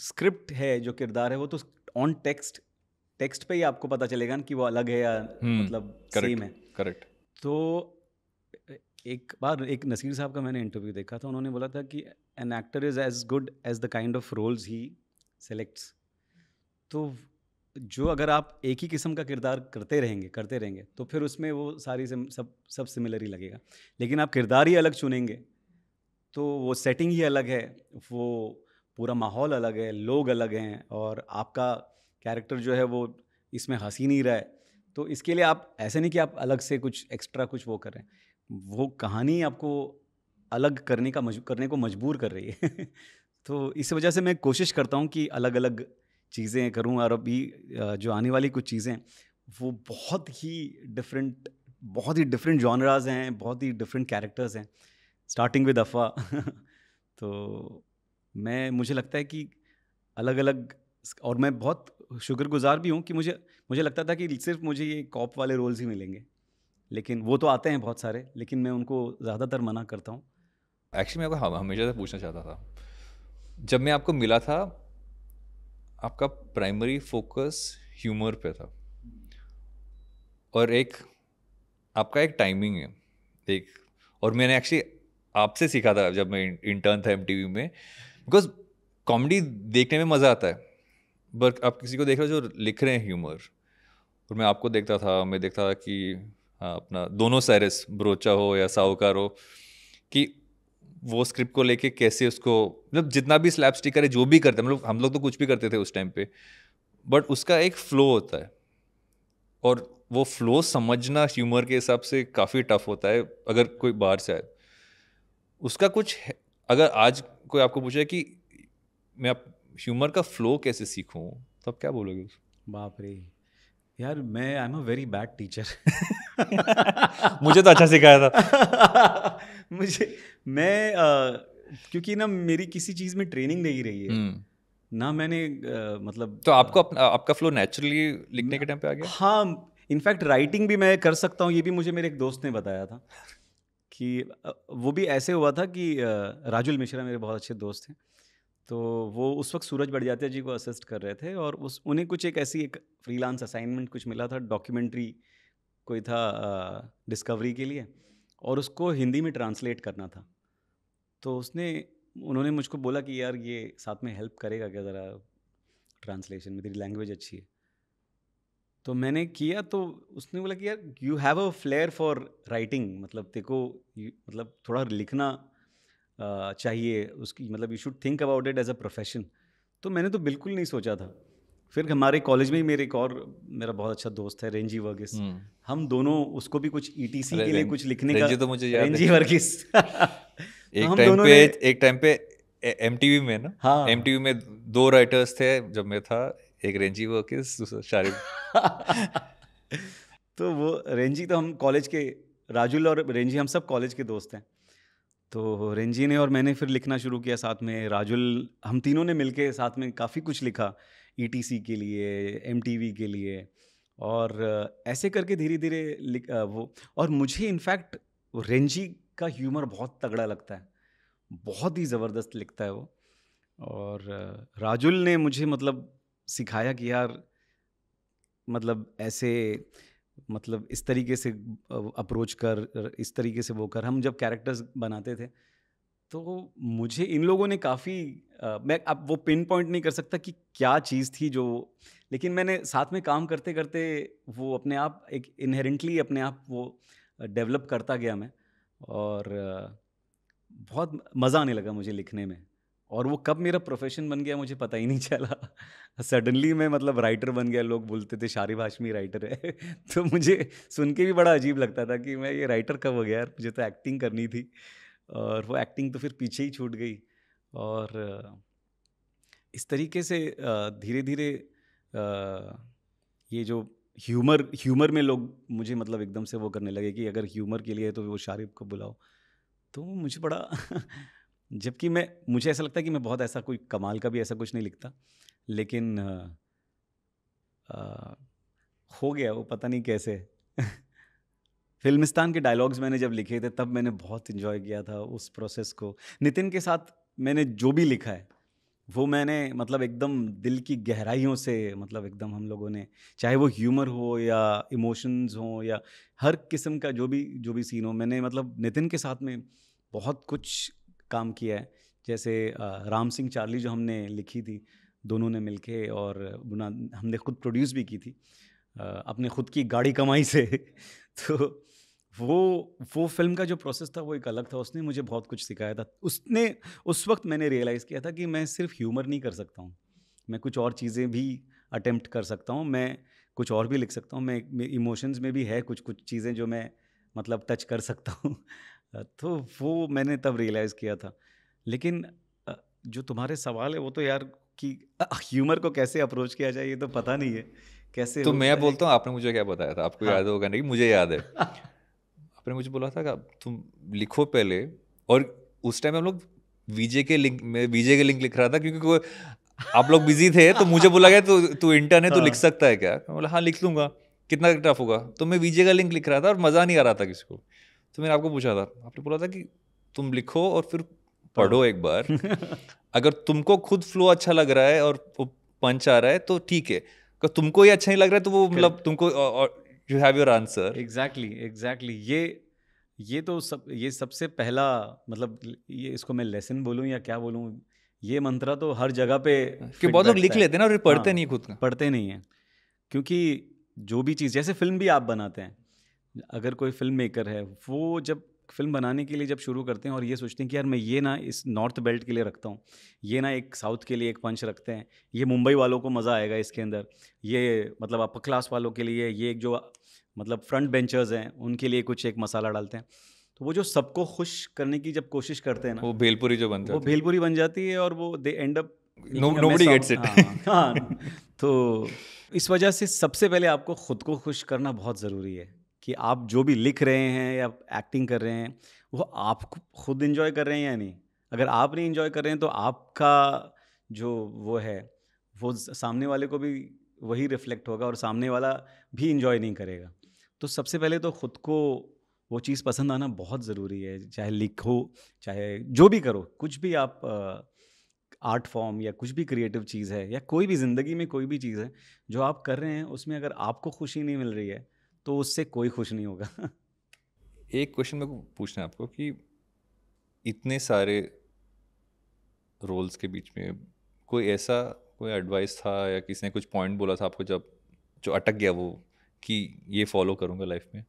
Speaker 1: स्क्रिप्ट है जो किरदार है वो तो ऑन टेक्स्ट टेक्स्ट पे ही आपको पता चलेगा ना कि वो अलग है या हम्म, मतलब सेम है करेक्ट तो एक बार एक नसीर साहब का मैंने इंटरव्यू देखा था उन्होंने बोला था कि an actor is as good as the kind of roles ही सेलेक्ट्स तो जो अगर आप एक ही किस्म का किरदार करते रहेंगे करते रहेंगे तो फिर उसमें वो सारी से, सब सब सिमिलर ही लगेगा लेकिन आप किरदार ही अलग चुनेंगे तो वो सेटिंग ही अलग है वो पूरा माहौल अलग है लोग अलग हैं और आपका कैरेक्टर जो है वो इसमें हंसी नहीं रहा है तो इसके लिए आप ऐसे नहीं कि आप अलग से कुछ एक्स्ट्रा कुछ वो करें वो कहानी आपको अलग करने का करने को मजबूर कर रही है [laughs] तो इस वजह से मैं कोशिश करता हूँ कि अलग अलग चीज़ें करूँ और अभी जो आने वाली कुछ चीज़ें वो बहुत ही डिफरेंट बहुत ही डिफरेंट जॉनराज हैं बहुत ही डिफरेंट कैरेक्टर्स हैं स्टार्टिंग विद अफवा तो मैं मुझे लगता है कि अलग अलग और मैं बहुत शुक्रगुजार भी हूँ कि मुझे मुझे लगता था कि सिर्फ मुझे ये कॉप वाले रोल्स ही मिलेंगे लेकिन वो तो आते हैं बहुत सारे लेकिन मैं उनको ज़्यादातर मना करता हूँ एक्चुअली मैं आपको
Speaker 2: हमेशा से पूछना चाहता था जब मैं आपको मिला था आपका प्राइमरी फोकस ह्यूमर पे था और एक आपका एक टाइमिंग है एक और मैंने एक्चुअली आपसे सीखा था जब मैं इंटर्न था एम में बिकॉज कॉमेडी देखने में मज़ा आता है बट आप किसी को देख रहे हो जो लिख रहे हैं ह्यूमर और मैं आपको देखता था मैं देखता था कि हाँ अपना दोनों सैरस ब्रोचा हो या साहूकार हो कि वो स्क्रिप्ट को लेके कैसे उसको मतलब जितना भी स्लैप स्टिकर है जो भी करते हैं मतलब हम लोग तो कुछ भी करते थे उस टाइम पे बट उसका एक फ्लो होता है और वो फ्लो समझना ह्यूमर के हिसाब से काफ़ी टफ होता है अगर कोई बाहर से आए उसका कुछ अगर आज कोई आपको पूछे कि मैं आप ह्यूमर का फ्लो कैसे सीखूँ
Speaker 1: तो आप क्या बोलोगे बाप रे यार मैं I am a very bad teacher
Speaker 2: मुझे तो अच्छा सिखाया था
Speaker 1: [laughs] मुझे मैं आ, क्योंकि ना मेरी किसी चीज़ में ट्रेनिंग नहीं रही है हम्म। ना मैंने आ, मतलब तो आपको अप, आपका फ्लो नेचुरली लिखने के टाइम पे आ गया हाँ इनफैक्ट राइटिंग भी मैं कर सकता हूँ ये भी मुझे मेरे एक दोस्त ने बताया था कि वो भी ऐसे हुआ था कि राजुल मिश्रा मेरे बहुत अच्छे दोस्त हैं तो वो उस वक्त सूरज बड़जात्या जी को असिस्ट कर रहे थे और उस उन्हें कुछ एक ऐसी एक फ्रीलांस असाइनमेंट कुछ मिला था डॉक्यूमेंट्री कोई था डिस्कवरी के लिए और उसको हिंदी में ट्रांसलेट करना था तो उसने उन्होंने मुझको बोला कि यार ये साथ में हेल्प करेगा क्या ज़रा ट्रांसलेशन में तेरी लैंग्वेज अच्छी है तो मैंने किया तो उसने बोला कि यार you have a flair for writing मतलब तेको मतलब थोड़ा लिखना चाहिए उसकी मतलब you should think about it as a profession तो मैंने तो बिल्कुल नहीं सोचा था फिर हमारे कॉलेज में ही मेरे एक और मेरा बहुत अच्छा दोस्त है रेंजी वर्गिस हम्म। हम दोनों उसको भी कुछ ई e के लिए कुछ लिखने का तो मुझे रेंजी वर्गिस [laughs] एक टाइम तो पे
Speaker 2: एक टाइम पे एम में ना हाँ एम में दो राइटर्स थे जब मैं था
Speaker 1: एक रेंजी वर्गिस दूसरा शारिफ [laughs] तो वो रेंजी तो हम कॉलेज के राजुल और रेंजी हम सब कॉलेज के दोस्त हैं तो रेंजी ने और मैंने फिर लिखना शुरू किया साथ में राजुल हम तीनों ने मिलके साथ में काफ़ी कुछ लिखा ई e के लिए एम के लिए और ऐसे करके धीरे धीरे वो और मुझे इनफैक्ट रेंजी का ह्यूमर बहुत तगड़ा लगता है बहुत ही ज़बरदस्त लिखता है वो और राजुल ने मुझे मतलब सिखाया कि यार मतलब ऐसे मतलब इस तरीके से अप्रोच कर इस तरीके से वो कर हम जब कैरेक्टर्स बनाते थे तो मुझे इन लोगों ने काफ़ी मैं अब वो पिन पॉइंट नहीं कर सकता कि क्या चीज़ थी जो लेकिन मैंने साथ में काम करते करते वो अपने आप एक इनहेरेंटली अपने आप वो डेवलप करता गया मैं और बहुत मज़ा आने लगा मुझे लिखने में और वो कब मेरा प्रोफेशन बन गया मुझे पता ही नहीं चला सडनली मैं मतलब राइटर बन गया लोग बोलते थे शारिफ हाशमी राइटर है [laughs] तो मुझे सुन के भी बड़ा अजीब लगता था कि मैं ये राइटर कब हो गया यार मुझे तो एक्टिंग करनी थी और वो एक्टिंग तो फिर पीछे ही छूट गई और इस तरीके से धीरे धीरे ये जो ह्यूमर ह्यूमर में लोग मुझे मतलब एकदम से वो करने लगे कि अगर ह्यूमर के लिए है तो वो शारिफ को बुलाओ तो मुझे बड़ा [laughs] जबकि मैं मुझे ऐसा लगता है कि मैं बहुत ऐसा कोई कमाल का भी ऐसा कुछ नहीं लिखता लेकिन आ, आ, हो गया वो पता नहीं कैसे [laughs] फिल्मिस्तान के डायलॉग्स मैंने जब लिखे थे तब मैंने बहुत इन्जॉय किया था उस प्रोसेस को नितिन के साथ मैंने जो भी लिखा है वो मैंने मतलब एकदम दिल की गहराइयों से मतलब एकदम हम लोगों ने चाहे वो ह्यूमर हो या इमोशंस हो या हर किस्म का जो भी जो भी सीन हो मैंने मतलब नितिन के साथ में बहुत कुछ काम किया है जैसे राम सिंह चार्ली जो हमने लिखी थी दोनों ने मिलके और बुना हमने खुद प्रोड्यूस भी की थी अपने खुद की गाड़ी कमाई से [laughs] तो वो वो फिल्म का जो प्रोसेस था वो एक अलग था उसने मुझे बहुत कुछ सिखाया था उसने उस वक्त मैंने रियलाइज़ किया था कि मैं सिर्फ ह्यूमर नहीं कर सकता हूँ मैं कुछ और चीज़ें भी अटैम्प्ट कर सकता हूँ मैं कुछ और भी लिख सकता हूँ मैं इमोशंस में भी है कुछ कुछ चीज़ें जो मैं मतलब टच कर सकता हूँ तो वो मैंने तब रियलाइज़ किया था लेकिन जो तुम्हारे सवाल है वो तो यार कि ह्यूमर को कैसे अप्रोच किया जाए ये तो पता नहीं है कैसे तो मैं
Speaker 2: बोलता हूँ आपने मुझे क्या बताया था आपको हाँ। याद होगा नहीं मुझे याद है [laughs] आपने मुझे बोला था कि तुम लिखो पहले और उस टाइम हम लोग वीजे के लिंक में वीजे के लिंक लिख रहा था क्योंकि आप लोग बिजी थे तो मुझे बोला गया तो तू इंटर्न है तो लिख सकता है क्या मैं बोला हाँ लिख लूंगा कितना टफ होगा तो मैं वीजे का लिंक लिख रहा था और मज़ा नहीं आ रहा था किसी को तो मैंने आपको पूछा था आपने बोला था कि तुम लिखो और फिर हाँ। पढ़ो एक बार [laughs] अगर तुमको खुद फ्लो अच्छा लग रहा है और वो पंच आ रहा
Speaker 1: है तो ठीक है अगर तुमको ये अच्छा नहीं लग रहा है तो वो मतलब तुमको you have your answer exactly exactly ये ये तो सब ये सबसे पहला मतलब ये इसको मैं लेसन बोलूँ या क्या बोलूँ ये मंत्रा तो हर जगह पे कि बहुत लोग लिख लेते हैं ना और पढ़ते हाँ, नहीं खुद का पढ़ते नहीं हैं क्योंकि जो भी चीज़ जैसे फिल्म भी आप बनाते हैं अगर कोई फिल्म मेकर है वो जब फिल्म बनाने के लिए जब शुरू करते हैं और ये सोचते हैं कि यार मैं ये ना इस नॉर्थ बेल्ट के लिए रखता हूँ ये ना एक साउथ के लिए एक पंच रखते हैं ये मुंबई वालों को मज़ा आएगा इसके अंदर ये मतलब अपर क्लास वालों के लिए ये एक जो मतलब फ्रंट बेंचर्स हैं उनके लिए कुछ एक मसाला डालते हैं तो वो जो सबको खुश करने की जब कोशिश करते हैं ना वो भेलपुरी जो बनती है वो भेलपुरी बन जाती है और वो they end up nobody gets it हाँ, हाँ। [laughs] तो इस वजह से सबसे पहले आपको खुद को खुश करना बहुत ज़रूरी है कि आप जो भी लिख रहे हैं या एक्टिंग कर रहे हैं वो आप खुद इन्जॉय कर रहे हैं या नहीं अगर आप नहीं इन्जॉय कर रहे हैं तो आपका जो वो है वो सामने वाले को भी वही रिफ्लेक्ट होगा और सामने वाला भी इन्जॉय नहीं करेगा तो सबसे पहले तो ख़ुद को वो चीज़ पसंद आना बहुत ज़रूरी है चाहे लिखो चाहे जो भी करो कुछ भी आप आर्ट फॉर्म या कुछ भी क्रिएटिव चीज़ है या कोई भी ज़िंदगी में कोई भी चीज़ है जो आप कर रहे हैं उसमें अगर आपको खुशी नहीं मिल रही है तो उससे कोई खुश नहीं होगा एक क्वेश्चन मेरे पूछना है आपको कि इतने सारे
Speaker 2: रोल्स के बीच में कोई ऐसा कोई एडवाइस था या किसी ने कुछ पॉइंट बोला था आपको जब जो अटक गया वो कि ये फॉलो करूँगा लाइफ में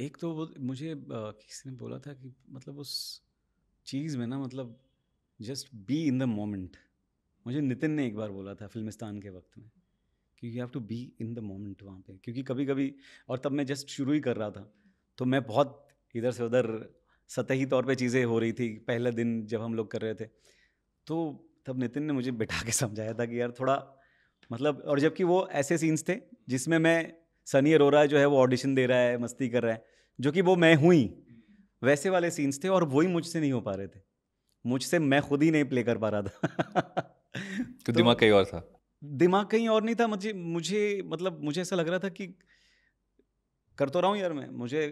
Speaker 1: एक तो वो मुझे किसी ने बोला था कि मतलब उस चीज़ में ना मतलब just be in the moment मुझे नितिन ने एक बार बोला था फिल्मिस्तान के वक्त में कि you have to be in the moment वहाँ पे क्योंकि कभी कभी और तब मैं जस्ट शुरू ही कर रहा था तो मैं बहुत इधर से उधर सतही तौर पे चीज़ें हो रही थी पहला दिन जब हम लोग कर रहे थे तो तब नितिन ने मुझे बिठा के [laughs] समझाया था कि यार थोड़ा मतलब और जबकि वो ऐसे सीन्स थे जिसमें मैं सनी अरोरा जो है वो ऑडिशन दे रहा है मस्ती कर रहा है जो कि वो मैं हुई वैसे वाले सीन्स थे और वही मुझसे नहीं हो पा रहे थे मुझसे मैं खुद ही नहीं प्ले कर पा रहा था तो, [laughs] तो दिमाग तो कई और था दिमाग कहीं और नहीं था मुझे मुझे मतलब मुझे ऐसा लग रहा था कि कर तो रहा हूँ यार मैं मुझे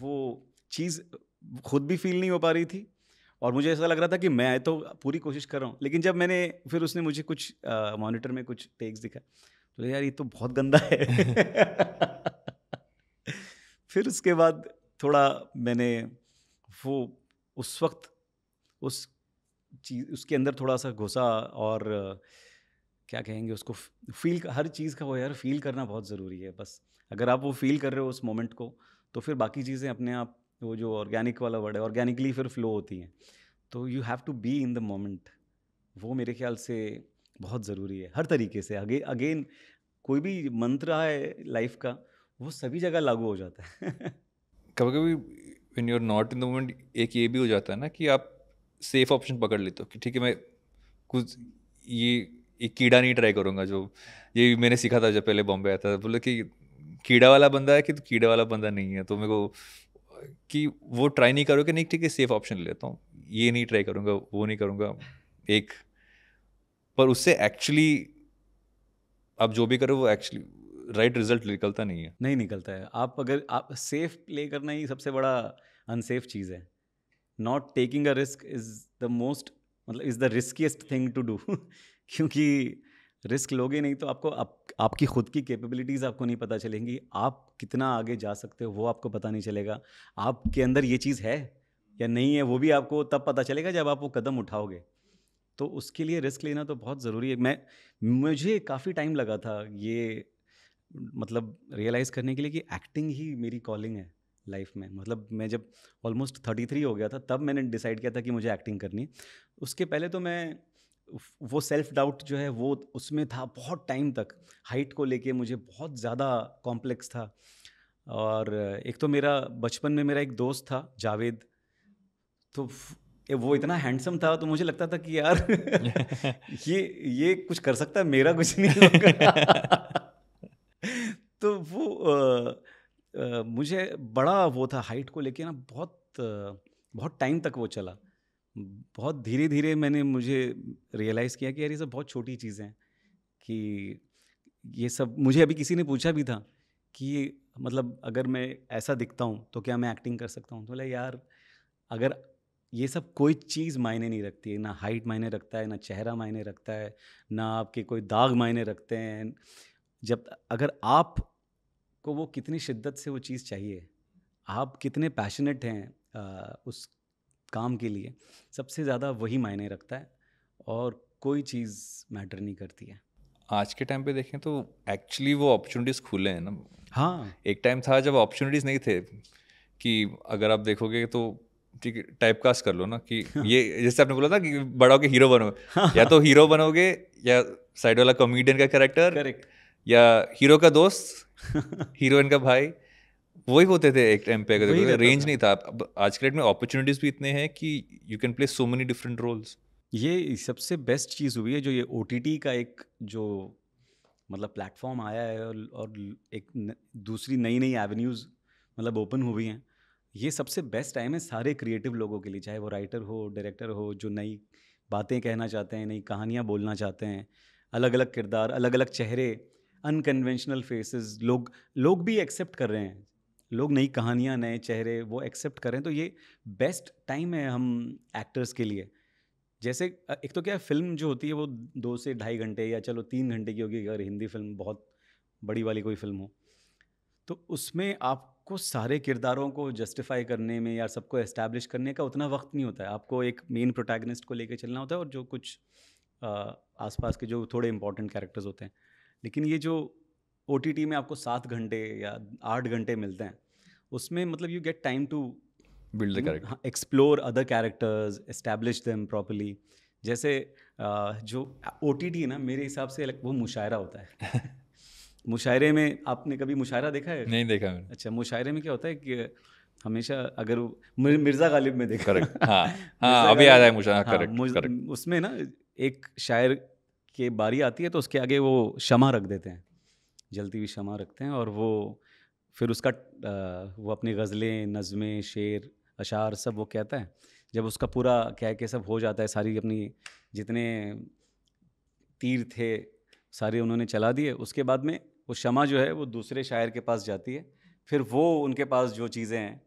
Speaker 1: वो चीज़ खुद भी फील नहीं हो पा रही थी और मुझे ऐसा लग रहा था कि मैं तो पूरी कोशिश कर रहा हूँ लेकिन जब मैंने फिर उसने मुझे कुछ मॉनिटर में कुछ टेक्स दिखा तो यार ये तो बहुत गंदा है [laughs] फिर उसके बाद थोड़ा मैंने वो उस वक्त उस चीज़ उसके अंदर थोड़ा सा घुसा और uh, क्या कहेंगे उसको फील हर चीज़ का वो यार फील करना बहुत ज़रूरी है बस अगर आप वो फील कर रहे हो उस मोमेंट को तो फिर बाकी चीज़ें अपने आप वो जो ऑर्गेनिक वाला वर्ड है ऑर्गेनिकली फिर फ्लो होती हैं तो you have to be in the moment वो मेरे ख्याल से बहुत ज़रूरी है हर तरीके से अगे अगेन कोई भी मंत्र है लाइफ का वो सभी जगह लागू हो जाता है
Speaker 2: कभी कभी when you are not in the moment एक ये भी हो जाता है ना कि आप सेफ ऑप्शन पकड़ लेते हो कि ठीक है मैं कुछ ये एक कीड़ा नहीं ट्राई करूँगा जो ये मैंने सीखा था जब पहले बॉम्बे आया था बोले कि कीड़ा वाला बंदा है कि तो कीड़ा वाला बंदा नहीं है तो मेरे को कि वो ट्राई नहीं करोगे नहीं ठीक है सेफ ऑप्शन लेता हूँ ये नहीं ट्राई करूँगा वो नहीं करूँगा एक पर उससे एक्चुअली आप जो भी करो वो एक्चुअली राइट रिजल्ट निकलता नहीं है
Speaker 1: नहीं निकलता है आप अगर आप सेफ प्ले करना ही सबसे बड़ा अनसेफ चीज़ है not taking a risk is the most मतलब is the riskiest thing to do क्योंकि रिस्क लोगे नहीं तो आपको आप, आपकी खुद की कैपेबिलिटीज़ आपको नहीं पता चलेंगी आप कितना आगे जा सकते हो वो आपको पता नहीं चलेगा आपके अंदर ये चीज़ है या नहीं है वो भी आपको तब पता चलेगा जब आप वो कदम उठाओगे तो उसके लिए रिस्क लेना तो बहुत ज़रूरी है मैं मुझे काफ़ी टाइम लगा था ये मतलब रियलाइज़ करने के लिए कि एक्टिंग ही मेरी कॉलिंग है लाइफ में मतलब मैं जब ऑलमोस्ट थर्टी थ्री हो गया था तब मैंने डिसाइड किया था कि मुझे एक्टिंग करनी उसके पहले तो मैं वो सेल्फ डाउट जो है वो उसमें था बहुत टाइम तक हाइट को लेके मुझे बहुत ज़्यादा कॉम्प्लेक्स था और एक तो मेरा बचपन में मेरा एक दोस्त था जावेद तो वो इतना हैंडसम था तो मुझे लगता था कि यार [laughs] ये ये कुछ कर सकता है मेरा कुछ नहीं होगा [laughs] तो वो आ, आ, मुझे बड़ा वो था हाइट को लेके ना बहुत बहुत टाइम तक वो चला बहुत धीरे धीरे मैंने मुझे रियलाइज़ किया कि यार ये सब बहुत छोटी चीज़ें हैं कि ये सब मुझे अभी किसी ने पूछा भी था कि मतलब अगर मैं ऐसा दिखता हूँ तो क्या मैं एक्टिंग कर सकता हूँ तो बोला यार अगर ये सब कोई चीज़ मायने नहीं रखती है ना हाइट मायने रखता है ना चेहरा मायने रखता है ना आपके कोई दाग मायने रखते हैं जब अगर आप को वो कितनी शिद्दत से वो चीज़ चाहिए आप कितने पैशनेट हैं उस काम के लिए सबसे ज़्यादा वही मायने रखता है और कोई चीज़ मैटर नहीं करती है
Speaker 2: आज के टाइम पे देखें तो एक्चुअली वो अपॉर्चुनिटीज़ खुले हैं ना हाँ एक टाइम था जब अपॉर्चुनिटीज़ नहीं थे कि अगर आप देखोगे तो ठीक है टाइप कास्ट कर लो ना कि [laughs] ये जैसे आपने बोला था कि बड़ा के हीरो बनो या तो हीरो बनोगे या साइड वाला कॉमेडियन का कैरेक्टर या हीरो का दोस्त हीरोइन [laughs] का भाई वही होते थे एक टाइम पे अगर देखो रेंज नहीं था अब आज के डेट में अपॉर्चुनिटीज भी इतने हैं कि
Speaker 1: you can play so many different roles ये सबसे बेस्ट चीज़ हुई है जो ये ओ का एक जो मतलब प्लेटफॉर्म आया है और, और एक न, दूसरी नई नई एवेन्यूज़ मतलब ओपन हुई हैं ये सबसे बेस्ट टाइम है सारे क्रिएटिव लोगों के लिए चाहे वो राइटर हो डायरेक्टर हो जो नई बातें कहना चाहते हैं नई कहानियाँ बोलना चाहते हैं अलग अलग किरदार अलग अलग चेहरे अनकन्वेंशनल फेसेस लोग लोग भी एक्सेप्ट कर रहे हैं लोग नई कहानियाँ नए चेहरे वो एक्सेप्ट करें तो ये बेस्ट टाइम है हम एक्टर्स के लिए जैसे एक तो क्या फिल्म जो होती है वो दो से ढाई घंटे या चलो तीन घंटे की होगी अगर हिंदी फिल्म बहुत बड़ी वाली कोई फिल्म हो तो उसमें आपको सारे किरदारों को जस्टिफाई करने में या सबको एस्टैब्लिश करने का उतना वक्त नहीं होता है आपको एक मेन प्रोटैगनिस्ट को लेकर चलना होता है और जो कुछ आसपास के जो थोड़े इंपॉर्टेंट कैरेक्टर्स होते हैं लेकिन ये जो ओ में आपको सात घंटे या आठ घंटे मिलते हैं उसमें मतलब you get time to build explore other characters establish them properly जैसे जो ओ टी टी ना मेरे हिसाब से वो मुशायरा होता है [laughs] मुशायरे में आपने कभी मुशायरा देखा है नहीं देखा मैंने अच्छा मुशायरे में क्या होता है कि हमेशा अगर मिर, मिर्जा गालिब में देखा हाँ, हाँ अभी रहा है मुशायरा करेक्ट हाँ, करेक्ट उसमें ना एक शायर के बारी आती है तो उसके आगे वो शमा रख देते हैं जलती हुई शमा रखते हैं और वो फिर उसका वो अपनी गज़लें नज़में शेर अशार सब वो कहता है जब उसका पूरा क्या है कि सब हो जाता है सारी अपनी जितने तीर थे सारे उन्होंने चला दिए उसके बाद में वो शमा जो है वो दूसरे शायर के पास जाती है फिर वो उनके पास जो चीज़ें हैं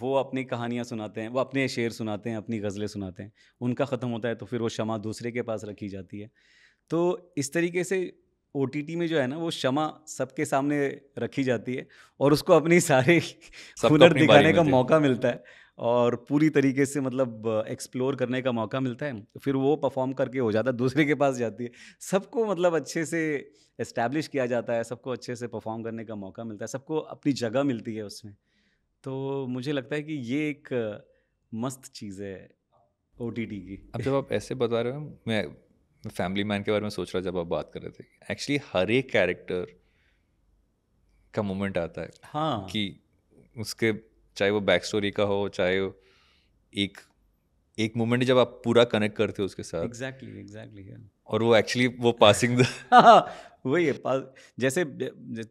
Speaker 1: वो अपनी कहानियाँ सुनाते हैं वो अपने शेर सुनाते हैं अपनी गज़लें सुनाते हैं उनका ख़त्म होता है तो फिर वो शमा दूसरे के पास रखी जाती है तो इस तरीके से ओ में जो है ना वो क्षमा सबके सामने रखी जाती है और उसको अपनी सारे हुनर दिखाने का मौका मिलता है और पूरी तरीके से मतलब एक्सप्लोर करने का मौका मिलता है फिर वो परफॉर्म करके हो जाता है दूसरे के पास जाती है सबको मतलब अच्छे से इस्टेब्लिश किया जाता है सबको अच्छे से परफॉर्म करने का मौका मिलता है सबको अपनी जगह मिलती है उसमें तो मुझे लगता है कि ये एक मस्त चीज़ है ओ की अब जब आप ऐसे बता रहे हो
Speaker 2: मैं फैमिली मैन के बारे में सोच रहा जब आप बात कर रहे थे एक्चुअली हर एक कैरेक्टर का मोमेंट आता है हाँ कि उसके चाहे वो बैक स्टोरी का हो चाहे एक
Speaker 1: एक मोमेंट जब आप पूरा कनेक्ट करते हो उसके साथ एग्जैक्टली एग्जैक्टली
Speaker 2: और वो एक्चुअली वो पासिंग [laughs] हाँ,
Speaker 1: द हाँ, वही है पास जैसे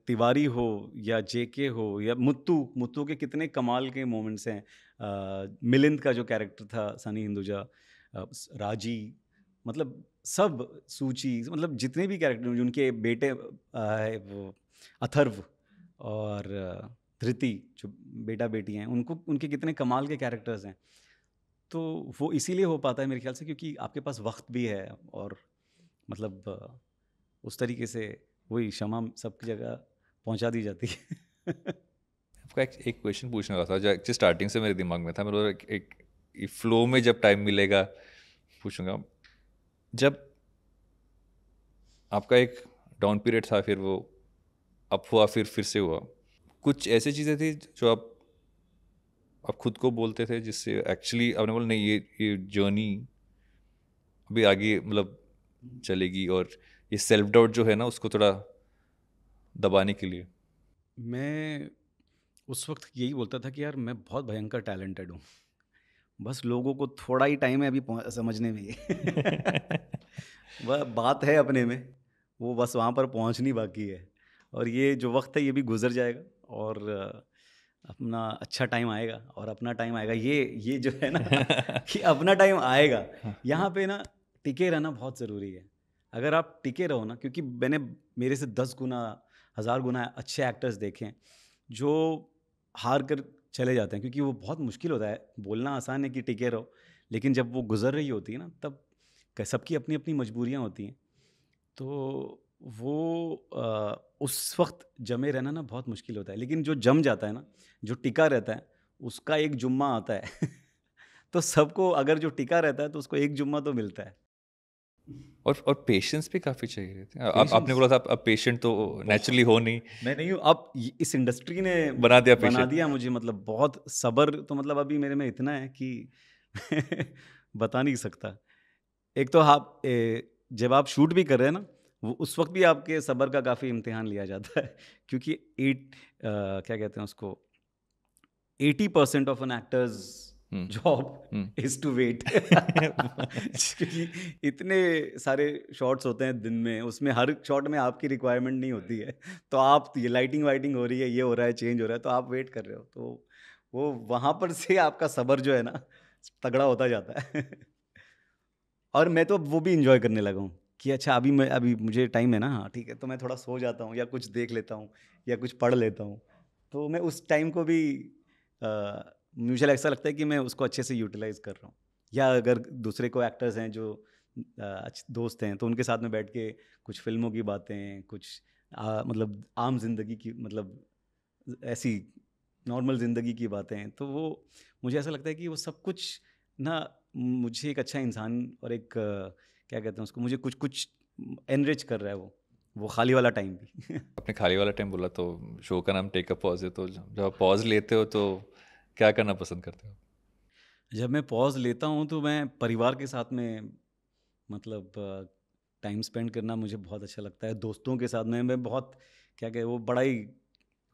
Speaker 1: तिवारी हो या जेके हो या मुत्तू मुत्तू के कितने कमाल के मोमेंट्स हैं मिलिंद का जो कैरेक्टर था सनी हिंदुजा राजी मतलब सब सूची मतलब जितने भी कैरेक्टर उनके बेटे वो अथर्व और धृति जो बेटा बेटी हैं उनको उनके कितने कमाल के कैरेक्टर्स हैं तो वो इसीलिए हो पाता है मेरे ख्याल से क्योंकि आपके पास वक्त भी है और मतलब उस तरीके से वही क्षमा सबकी जगह पहुंचा दी जाती है [laughs]
Speaker 2: आपका एक क्वेश्चन पूछने का था जो एक्चुअली स्टार्टिंग से मेरे दिमाग में था मेरे एक, एक फ्लो में जब टाइम मिलेगा पूछूंगा जब आपका एक डाउन पीरियड था फिर वो अप हुआ फिर फिर से हुआ कुछ ऐसी चीज़ें थी जो आप आप खुद को बोलते थे जिससे एक्चुअली आपने बोला नहीं ये ये जर्नी अभी आगे मतलब चलेगी और ये सेल्फ डाउट जो है ना उसको थोड़ा दबाने के लिए
Speaker 1: मैं उस वक्त यही बोलता था कि यार मैं बहुत भयंकर टैलेंटेड हूँ बस लोगों को थोड़ा ही टाइम है अभी समझने में [laughs] वह बात है अपने में वो बस वहाँ पर पहुँचनी बाकी है और ये जो वक्त है ये भी गुजर जाएगा और अपना अच्छा टाइम आएगा और अपना टाइम आएगा ये ये जो है ना [laughs] कि अपना टाइम आएगा हाँ, हाँ। यहाँ पे ना टिके रहना बहुत ज़रूरी है अगर आप टिके रहो ना क्योंकि मैंने मेरे से दस गुना हज़ार गुना अच्छे एक्टर्स देखे हैं जो हार कर चले जाते हैं क्योंकि वो बहुत मुश्किल होता है बोलना आसान है कि टिके रहो लेकिन जब वो गुजर रही होती है ना तब सबकी अपनी अपनी मजबूरियाँ होती हैं तो वो आ, उस वक्त जमे रहना ना बहुत मुश्किल होता है लेकिन जो जम जाता है ना जो टिका रहता है उसका एक जुम्मा आता है [laughs] तो सबको अगर जो टिका रहता है तो उसको एक जुम्मा तो मिलता है
Speaker 2: और और पेशेंस भी काफ़ी चाहिए रहते हैं आप, आपने बोला था अब पेशेंट तो नेचुरली हो नहीं
Speaker 1: मैं नहीं हूँ अब इस इंडस्ट्री ने बना दिया बना दिया मुझे मतलब बहुत सब्र तो मतलब अभी मेरे में इतना है कि [laughs] बता नहीं सकता एक तो आप ए, जब आप शूट भी कर रहे हैं ना वो उस वक्त भी आपके सब्र का काफ़ी इम्तिहान लिया जाता है [laughs] क्योंकि एट आ, क्या कहते हैं उसको eighty percent of an actor's job is to wait क्योंकि इतने सारे शॉट्स होते हैं दिन में उसमें हर शॉट में आपकी रिक्वायरमेंट नहीं होती है तो आप ये लाइटिंग वाइटिंग हो रही है ये हो रहा है चेंज हो रहा है तो आप वेट कर रहे हो तो वो वहाँ पर से आपका सबर जो है ना तगड़ा होता जाता है [laughs] और मैं तो वो भी इंजॉय करने लगा हूँ कि अच्छा अभी मैं अभी मुझे टाइम है ना हाँ ठीक है तो मैं थोड़ा सो जाता हूँ या कुछ देख लेता हूँ या कुछ पढ़ लेता हूँ तो मैं उस टाइम को भी मुझे ऐसा लगता है कि मैं उसको अच्छे से यूटिलाइज़ कर रहा हूँ या अगर दूसरे को एक्टर्स हैं जो दोस्त हैं तो उनके साथ में बैठ के कुछ फिल्मों की बातें कुछ आ, मतलब आम जिंदगी की मतलब ऐसी नॉर्मल ज़िंदगी की बातें तो वो मुझे ऐसा लगता है कि वो सब कुछ ना मुझे एक अच्छा इंसान और एक क्या कहते हैं उसको मुझे कुछ कुछ एनरिच कर रहा है वो वो खाली वाला टाइम
Speaker 2: भी अपने [laughs] खाली वाला टाइम बोला तो शो का नाम टेक अ पॉज है तो जब आप पॉज लेते हो तो क्या करना पसंद करते हो
Speaker 1: जब मैं पॉज लेता हूँ तो मैं परिवार के साथ में मतलब टाइम स्पेंड करना मुझे बहुत अच्छा लगता है दोस्तों के साथ में मैं बहुत क्या कहे वो बड़ा ही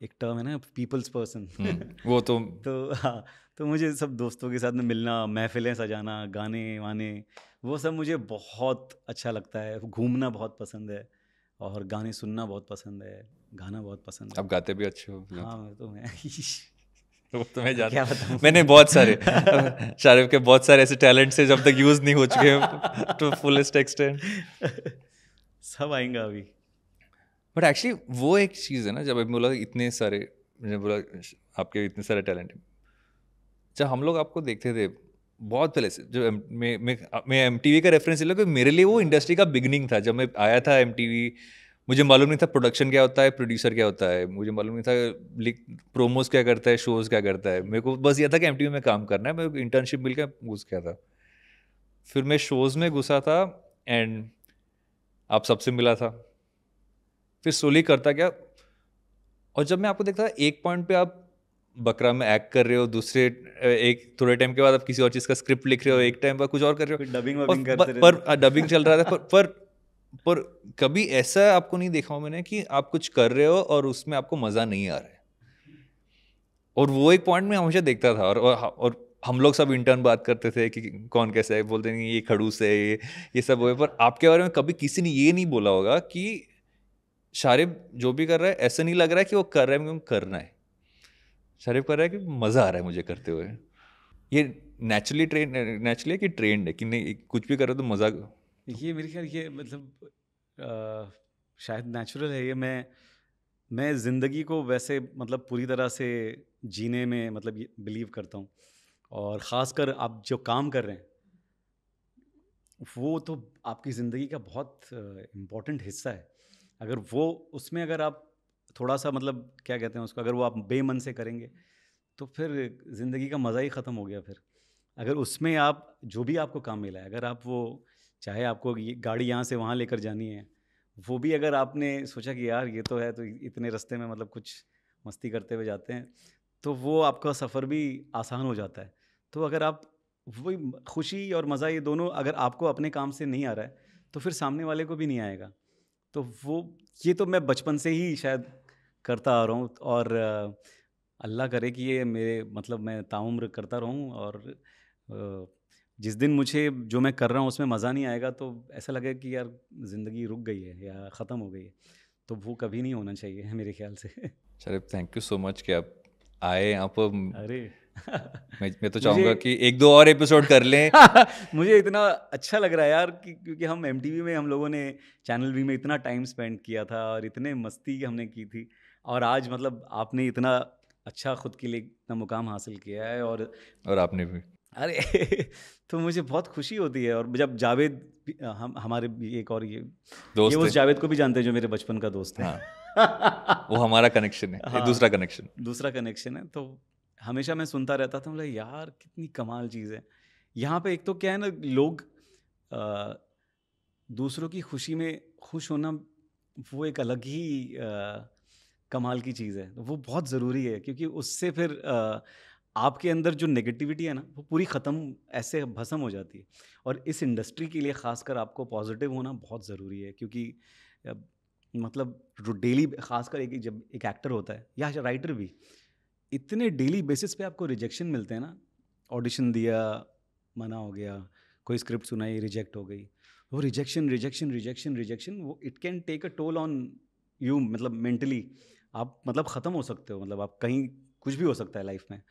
Speaker 1: एक टर्म है ना पीपल्स हम्म, पर्सन [laughs] वो तो तो हाँ तो मुझे सब दोस्तों के साथ में मिलना महफिलें सजाना गाने वाने वो सब मुझे बहुत अच्छा लगता है घूमना बहुत पसंद है और गाने सुनना बहुत पसंद है गाना बहुत पसंद है अब गाते भी अच्छे हो मतलब। हाँ तो मैं [laughs] वो तो मैं जानता मैंने बहुत सारे शाहरुख
Speaker 2: के बहुत सारे ऐसे टैलेंट्स हैं जब तक यूज नहीं हो चुके हैं टू फुलेस्ट एक्सटेंड
Speaker 1: सब आएंगा अभी
Speaker 2: बट एक्चुअली वो एक चीज़ है ना जब बोला इतने सारे मैंने बोला आपके इतने सारे टैलेंट हैं जब हम लोग आपको देखते थे बहुत पहले से जब मैं मैं एम टी वी का रेफरेंस ले लो कि मेरे लिए वो इंडस्ट्री का बिगनिंग था जब मैं आया था एम टी वी मुझे मालूम नहीं था प्रोडक्शन क्या होता है प्रोड्यूसर क्या होता है मुझे मालूम नहीं था प्रोमोज क्या करता है शोज़ क्या करता है मेरे को बस यह था कि एम में काम करना है मैं इंटर्नशिप मिल के घुस गया था फिर मैं शोज़ में घुसा था एंड आप सबसे मिला था फिर सोली करता क्या और जब मैं आपको देखता एक पॉइंट पे आप बकरा में एक्ट कर रहे हो दूसरे एक थोड़े टाइम के बाद आप किसी और चीज़ का स्क्रिप्ट लिख रहे हो एक टाइम पर कुछ और कर रहे हो डबिंग पर डबिंग हाँ, चल रहा था पर, पर पर कभी ऐसा आपको नहीं देखा मैंने कि आप कुछ कर रहे हो और उसमें आपको मज़ा नहीं आ रहा है और वो एक पॉइंट में हमेशा देखता था और और हम लोग सब इंटर्न बात करते थे कि कौन कैसा है बोलते नहीं ये खड़ूस है ये ये सब हो पर आपके बारे में कभी किसी ने ये नहीं बोला होगा कि शारिफ जो भी कर रहा है ऐसा नहीं लग रहा है कि वो कर रहा है क्यों करना है शारिफ कर रहा है कि मज़ा आ रहा है मुझे करते हुए ये नेचुरली ट्रेन नेचुरली कि ट्रेंड है कि नहीं कुछ भी कर रहे हो तो मज़ा
Speaker 1: ये मेरे ख्याल ये मतलब आ, शायद नेचुरल है ये मैं मैं ज़िंदगी को वैसे मतलब पूरी तरह से जीने में मतलब बिलीव करता हूँ और ख़ासकर आप जो काम कर रहे हैं वो तो आपकी ज़िंदगी का बहुत इम्पॉर्टेंट हिस्सा है अगर वो उसमें अगर आप थोड़ा सा मतलब क्या कहते हैं उसको अगर वो आप बेमन से करेंगे तो फिर ज़िंदगी का मज़ा ही ख़त्म हो गया फिर अगर उसमें आप जो भी आपको काम मिला है अगर आप वो चाहे आपको गाड़ी यहाँ से वहाँ लेकर जानी है वो भी अगर आपने सोचा कि यार ये तो है तो इतने रस्ते में मतलब कुछ मस्ती करते हुए जाते हैं तो वो आपका सफ़र भी आसान हो जाता है तो अगर आप वही खुशी और मज़ा ये दोनों अगर आपको अपने काम से नहीं आ रहा है तो फिर सामने वाले को भी नहीं आएगा तो वो ये तो मैं बचपन से ही शायद करता आ रहा हूँ और अल्लाह करे कि ये मेरे मतलब मैं ताउम्र करता रहूँ और जिस दिन मुझे जो मैं कर रहा हूँ उसमें मज़ा नहीं आएगा तो ऐसा लगेगा कि यार ज़िंदगी रुक गई है या ख़त्म हो गई है तो वो कभी नहीं होना चाहिए मेरे ख्याल से
Speaker 2: sir thank you so much कि आप आए यहाँ पर अरे मैं मैं तो चाहूँगा कि एक दो और एपिसोड कर लें
Speaker 1: [laughs] मुझे इतना अच्छा लग रहा है यार कि क्योंकि हम एम में हम लोगों ने चैनल वी में इतना टाइम स्पेंड किया था और इतने मस्ती हमने की थी और आज मतलब आपने इतना अच्छा खुद के लिए इतना मुकाम हासिल किया है और और आपने भी अरे [laughs] तो मुझे बहुत खुशी होती है और जब जावेद हम हमारे एक और ये दोस्त ये उस जावेद को भी जानते हैं जो मेरे बचपन का दोस्त है हाँ। [laughs] वो हमारा कनेक्शन है हाँ, दूसरा कनेक्शन दूसरा कनेक्शन है तो हमेशा मैं सुनता रहता था मतलब यार कितनी कमाल चीज़ है यहाँ पे एक तो क्या है ना लोग आ, दूसरों की खुशी में खुश होना वो एक अलग ही आ, कमाल की चीज़ है वो बहुत ज़रूरी है क्योंकि उससे फिर आ, आपके अंदर जो नेगेटिविटी है ना वो पूरी ख़त्म ऐसे भसम हो जाती है और इस इंडस्ट्री के लिए खासकर आपको पॉजिटिव होना बहुत ज़रूरी है क्योंकि मतलब जो डेली खासकर एक जब एक एक्टर होता है या राइटर भी इतने डेली बेसिस पे आपको रिजेक्शन मिलते हैं ना ऑडिशन दिया मना हो गया कोई स्क्रिप्ट सुनाई रिजेक्ट हो गई वो रिजेक्शन रिजेक्शन रिजेक्शन रिजेक्शन वो it can take a toll on you मतलब मेंटली आप मतलब ख़त्म हो सकते हो मतलब आप कहीं कुछ भी हो सकता है लाइफ में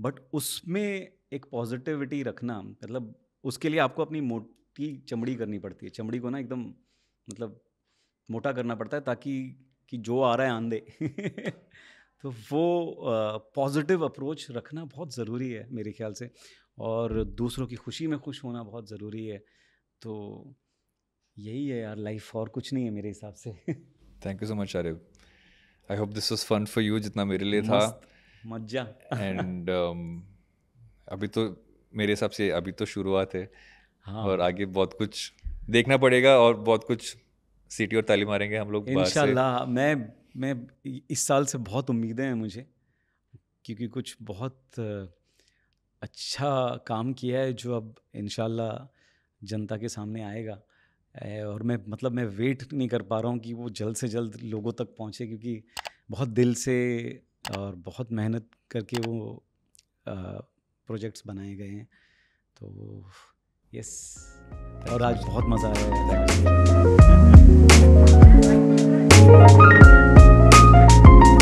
Speaker 1: बट उसमें एक पॉजिटिविटी रखना मतलब उसके लिए आपको अपनी मोटी चमड़ी करनी पड़ती है चमड़ी को ना एकदम मतलब मोटा करना पड़ता है ताकि कि जो आ रहा है आंधे [laughs] तो वो पॉजिटिव अप्रोच रखना बहुत ज़रूरी है मेरे ख्याल से और दूसरों की खुशी में खुश होना बहुत ज़रूरी है तो यही है यार लाइफ और कुछ नहीं है मेरे हिसाब से
Speaker 2: thank you so much Arya I hope this was fun for you जितना मेरे लिए था मज्जा एंड um, अभी तो मेरे हिसाब से अभी तो शुरुआत है हाँ. और आगे बहुत कुछ देखना पड़ेगा और बहुत कुछ सीटी और ताली मारेंगे हम लोग इंशाल्लाह
Speaker 1: मैं मैं इस साल से बहुत उम्मीदें हैं मुझे क्योंकि कुछ बहुत अच्छा काम किया है जो अब इन जनता के सामने आएगा और मैं मतलब मैं वेट नहीं कर पा रहा हूँ कि वो जल्द से जल्द लोगों तक पहुँचे क्योंकि बहुत दिल से और बहुत मेहनत करके वो प्रोजेक्ट्स बनाए गए हैं तो यस और आज बहुत मज़ा आया [laughs]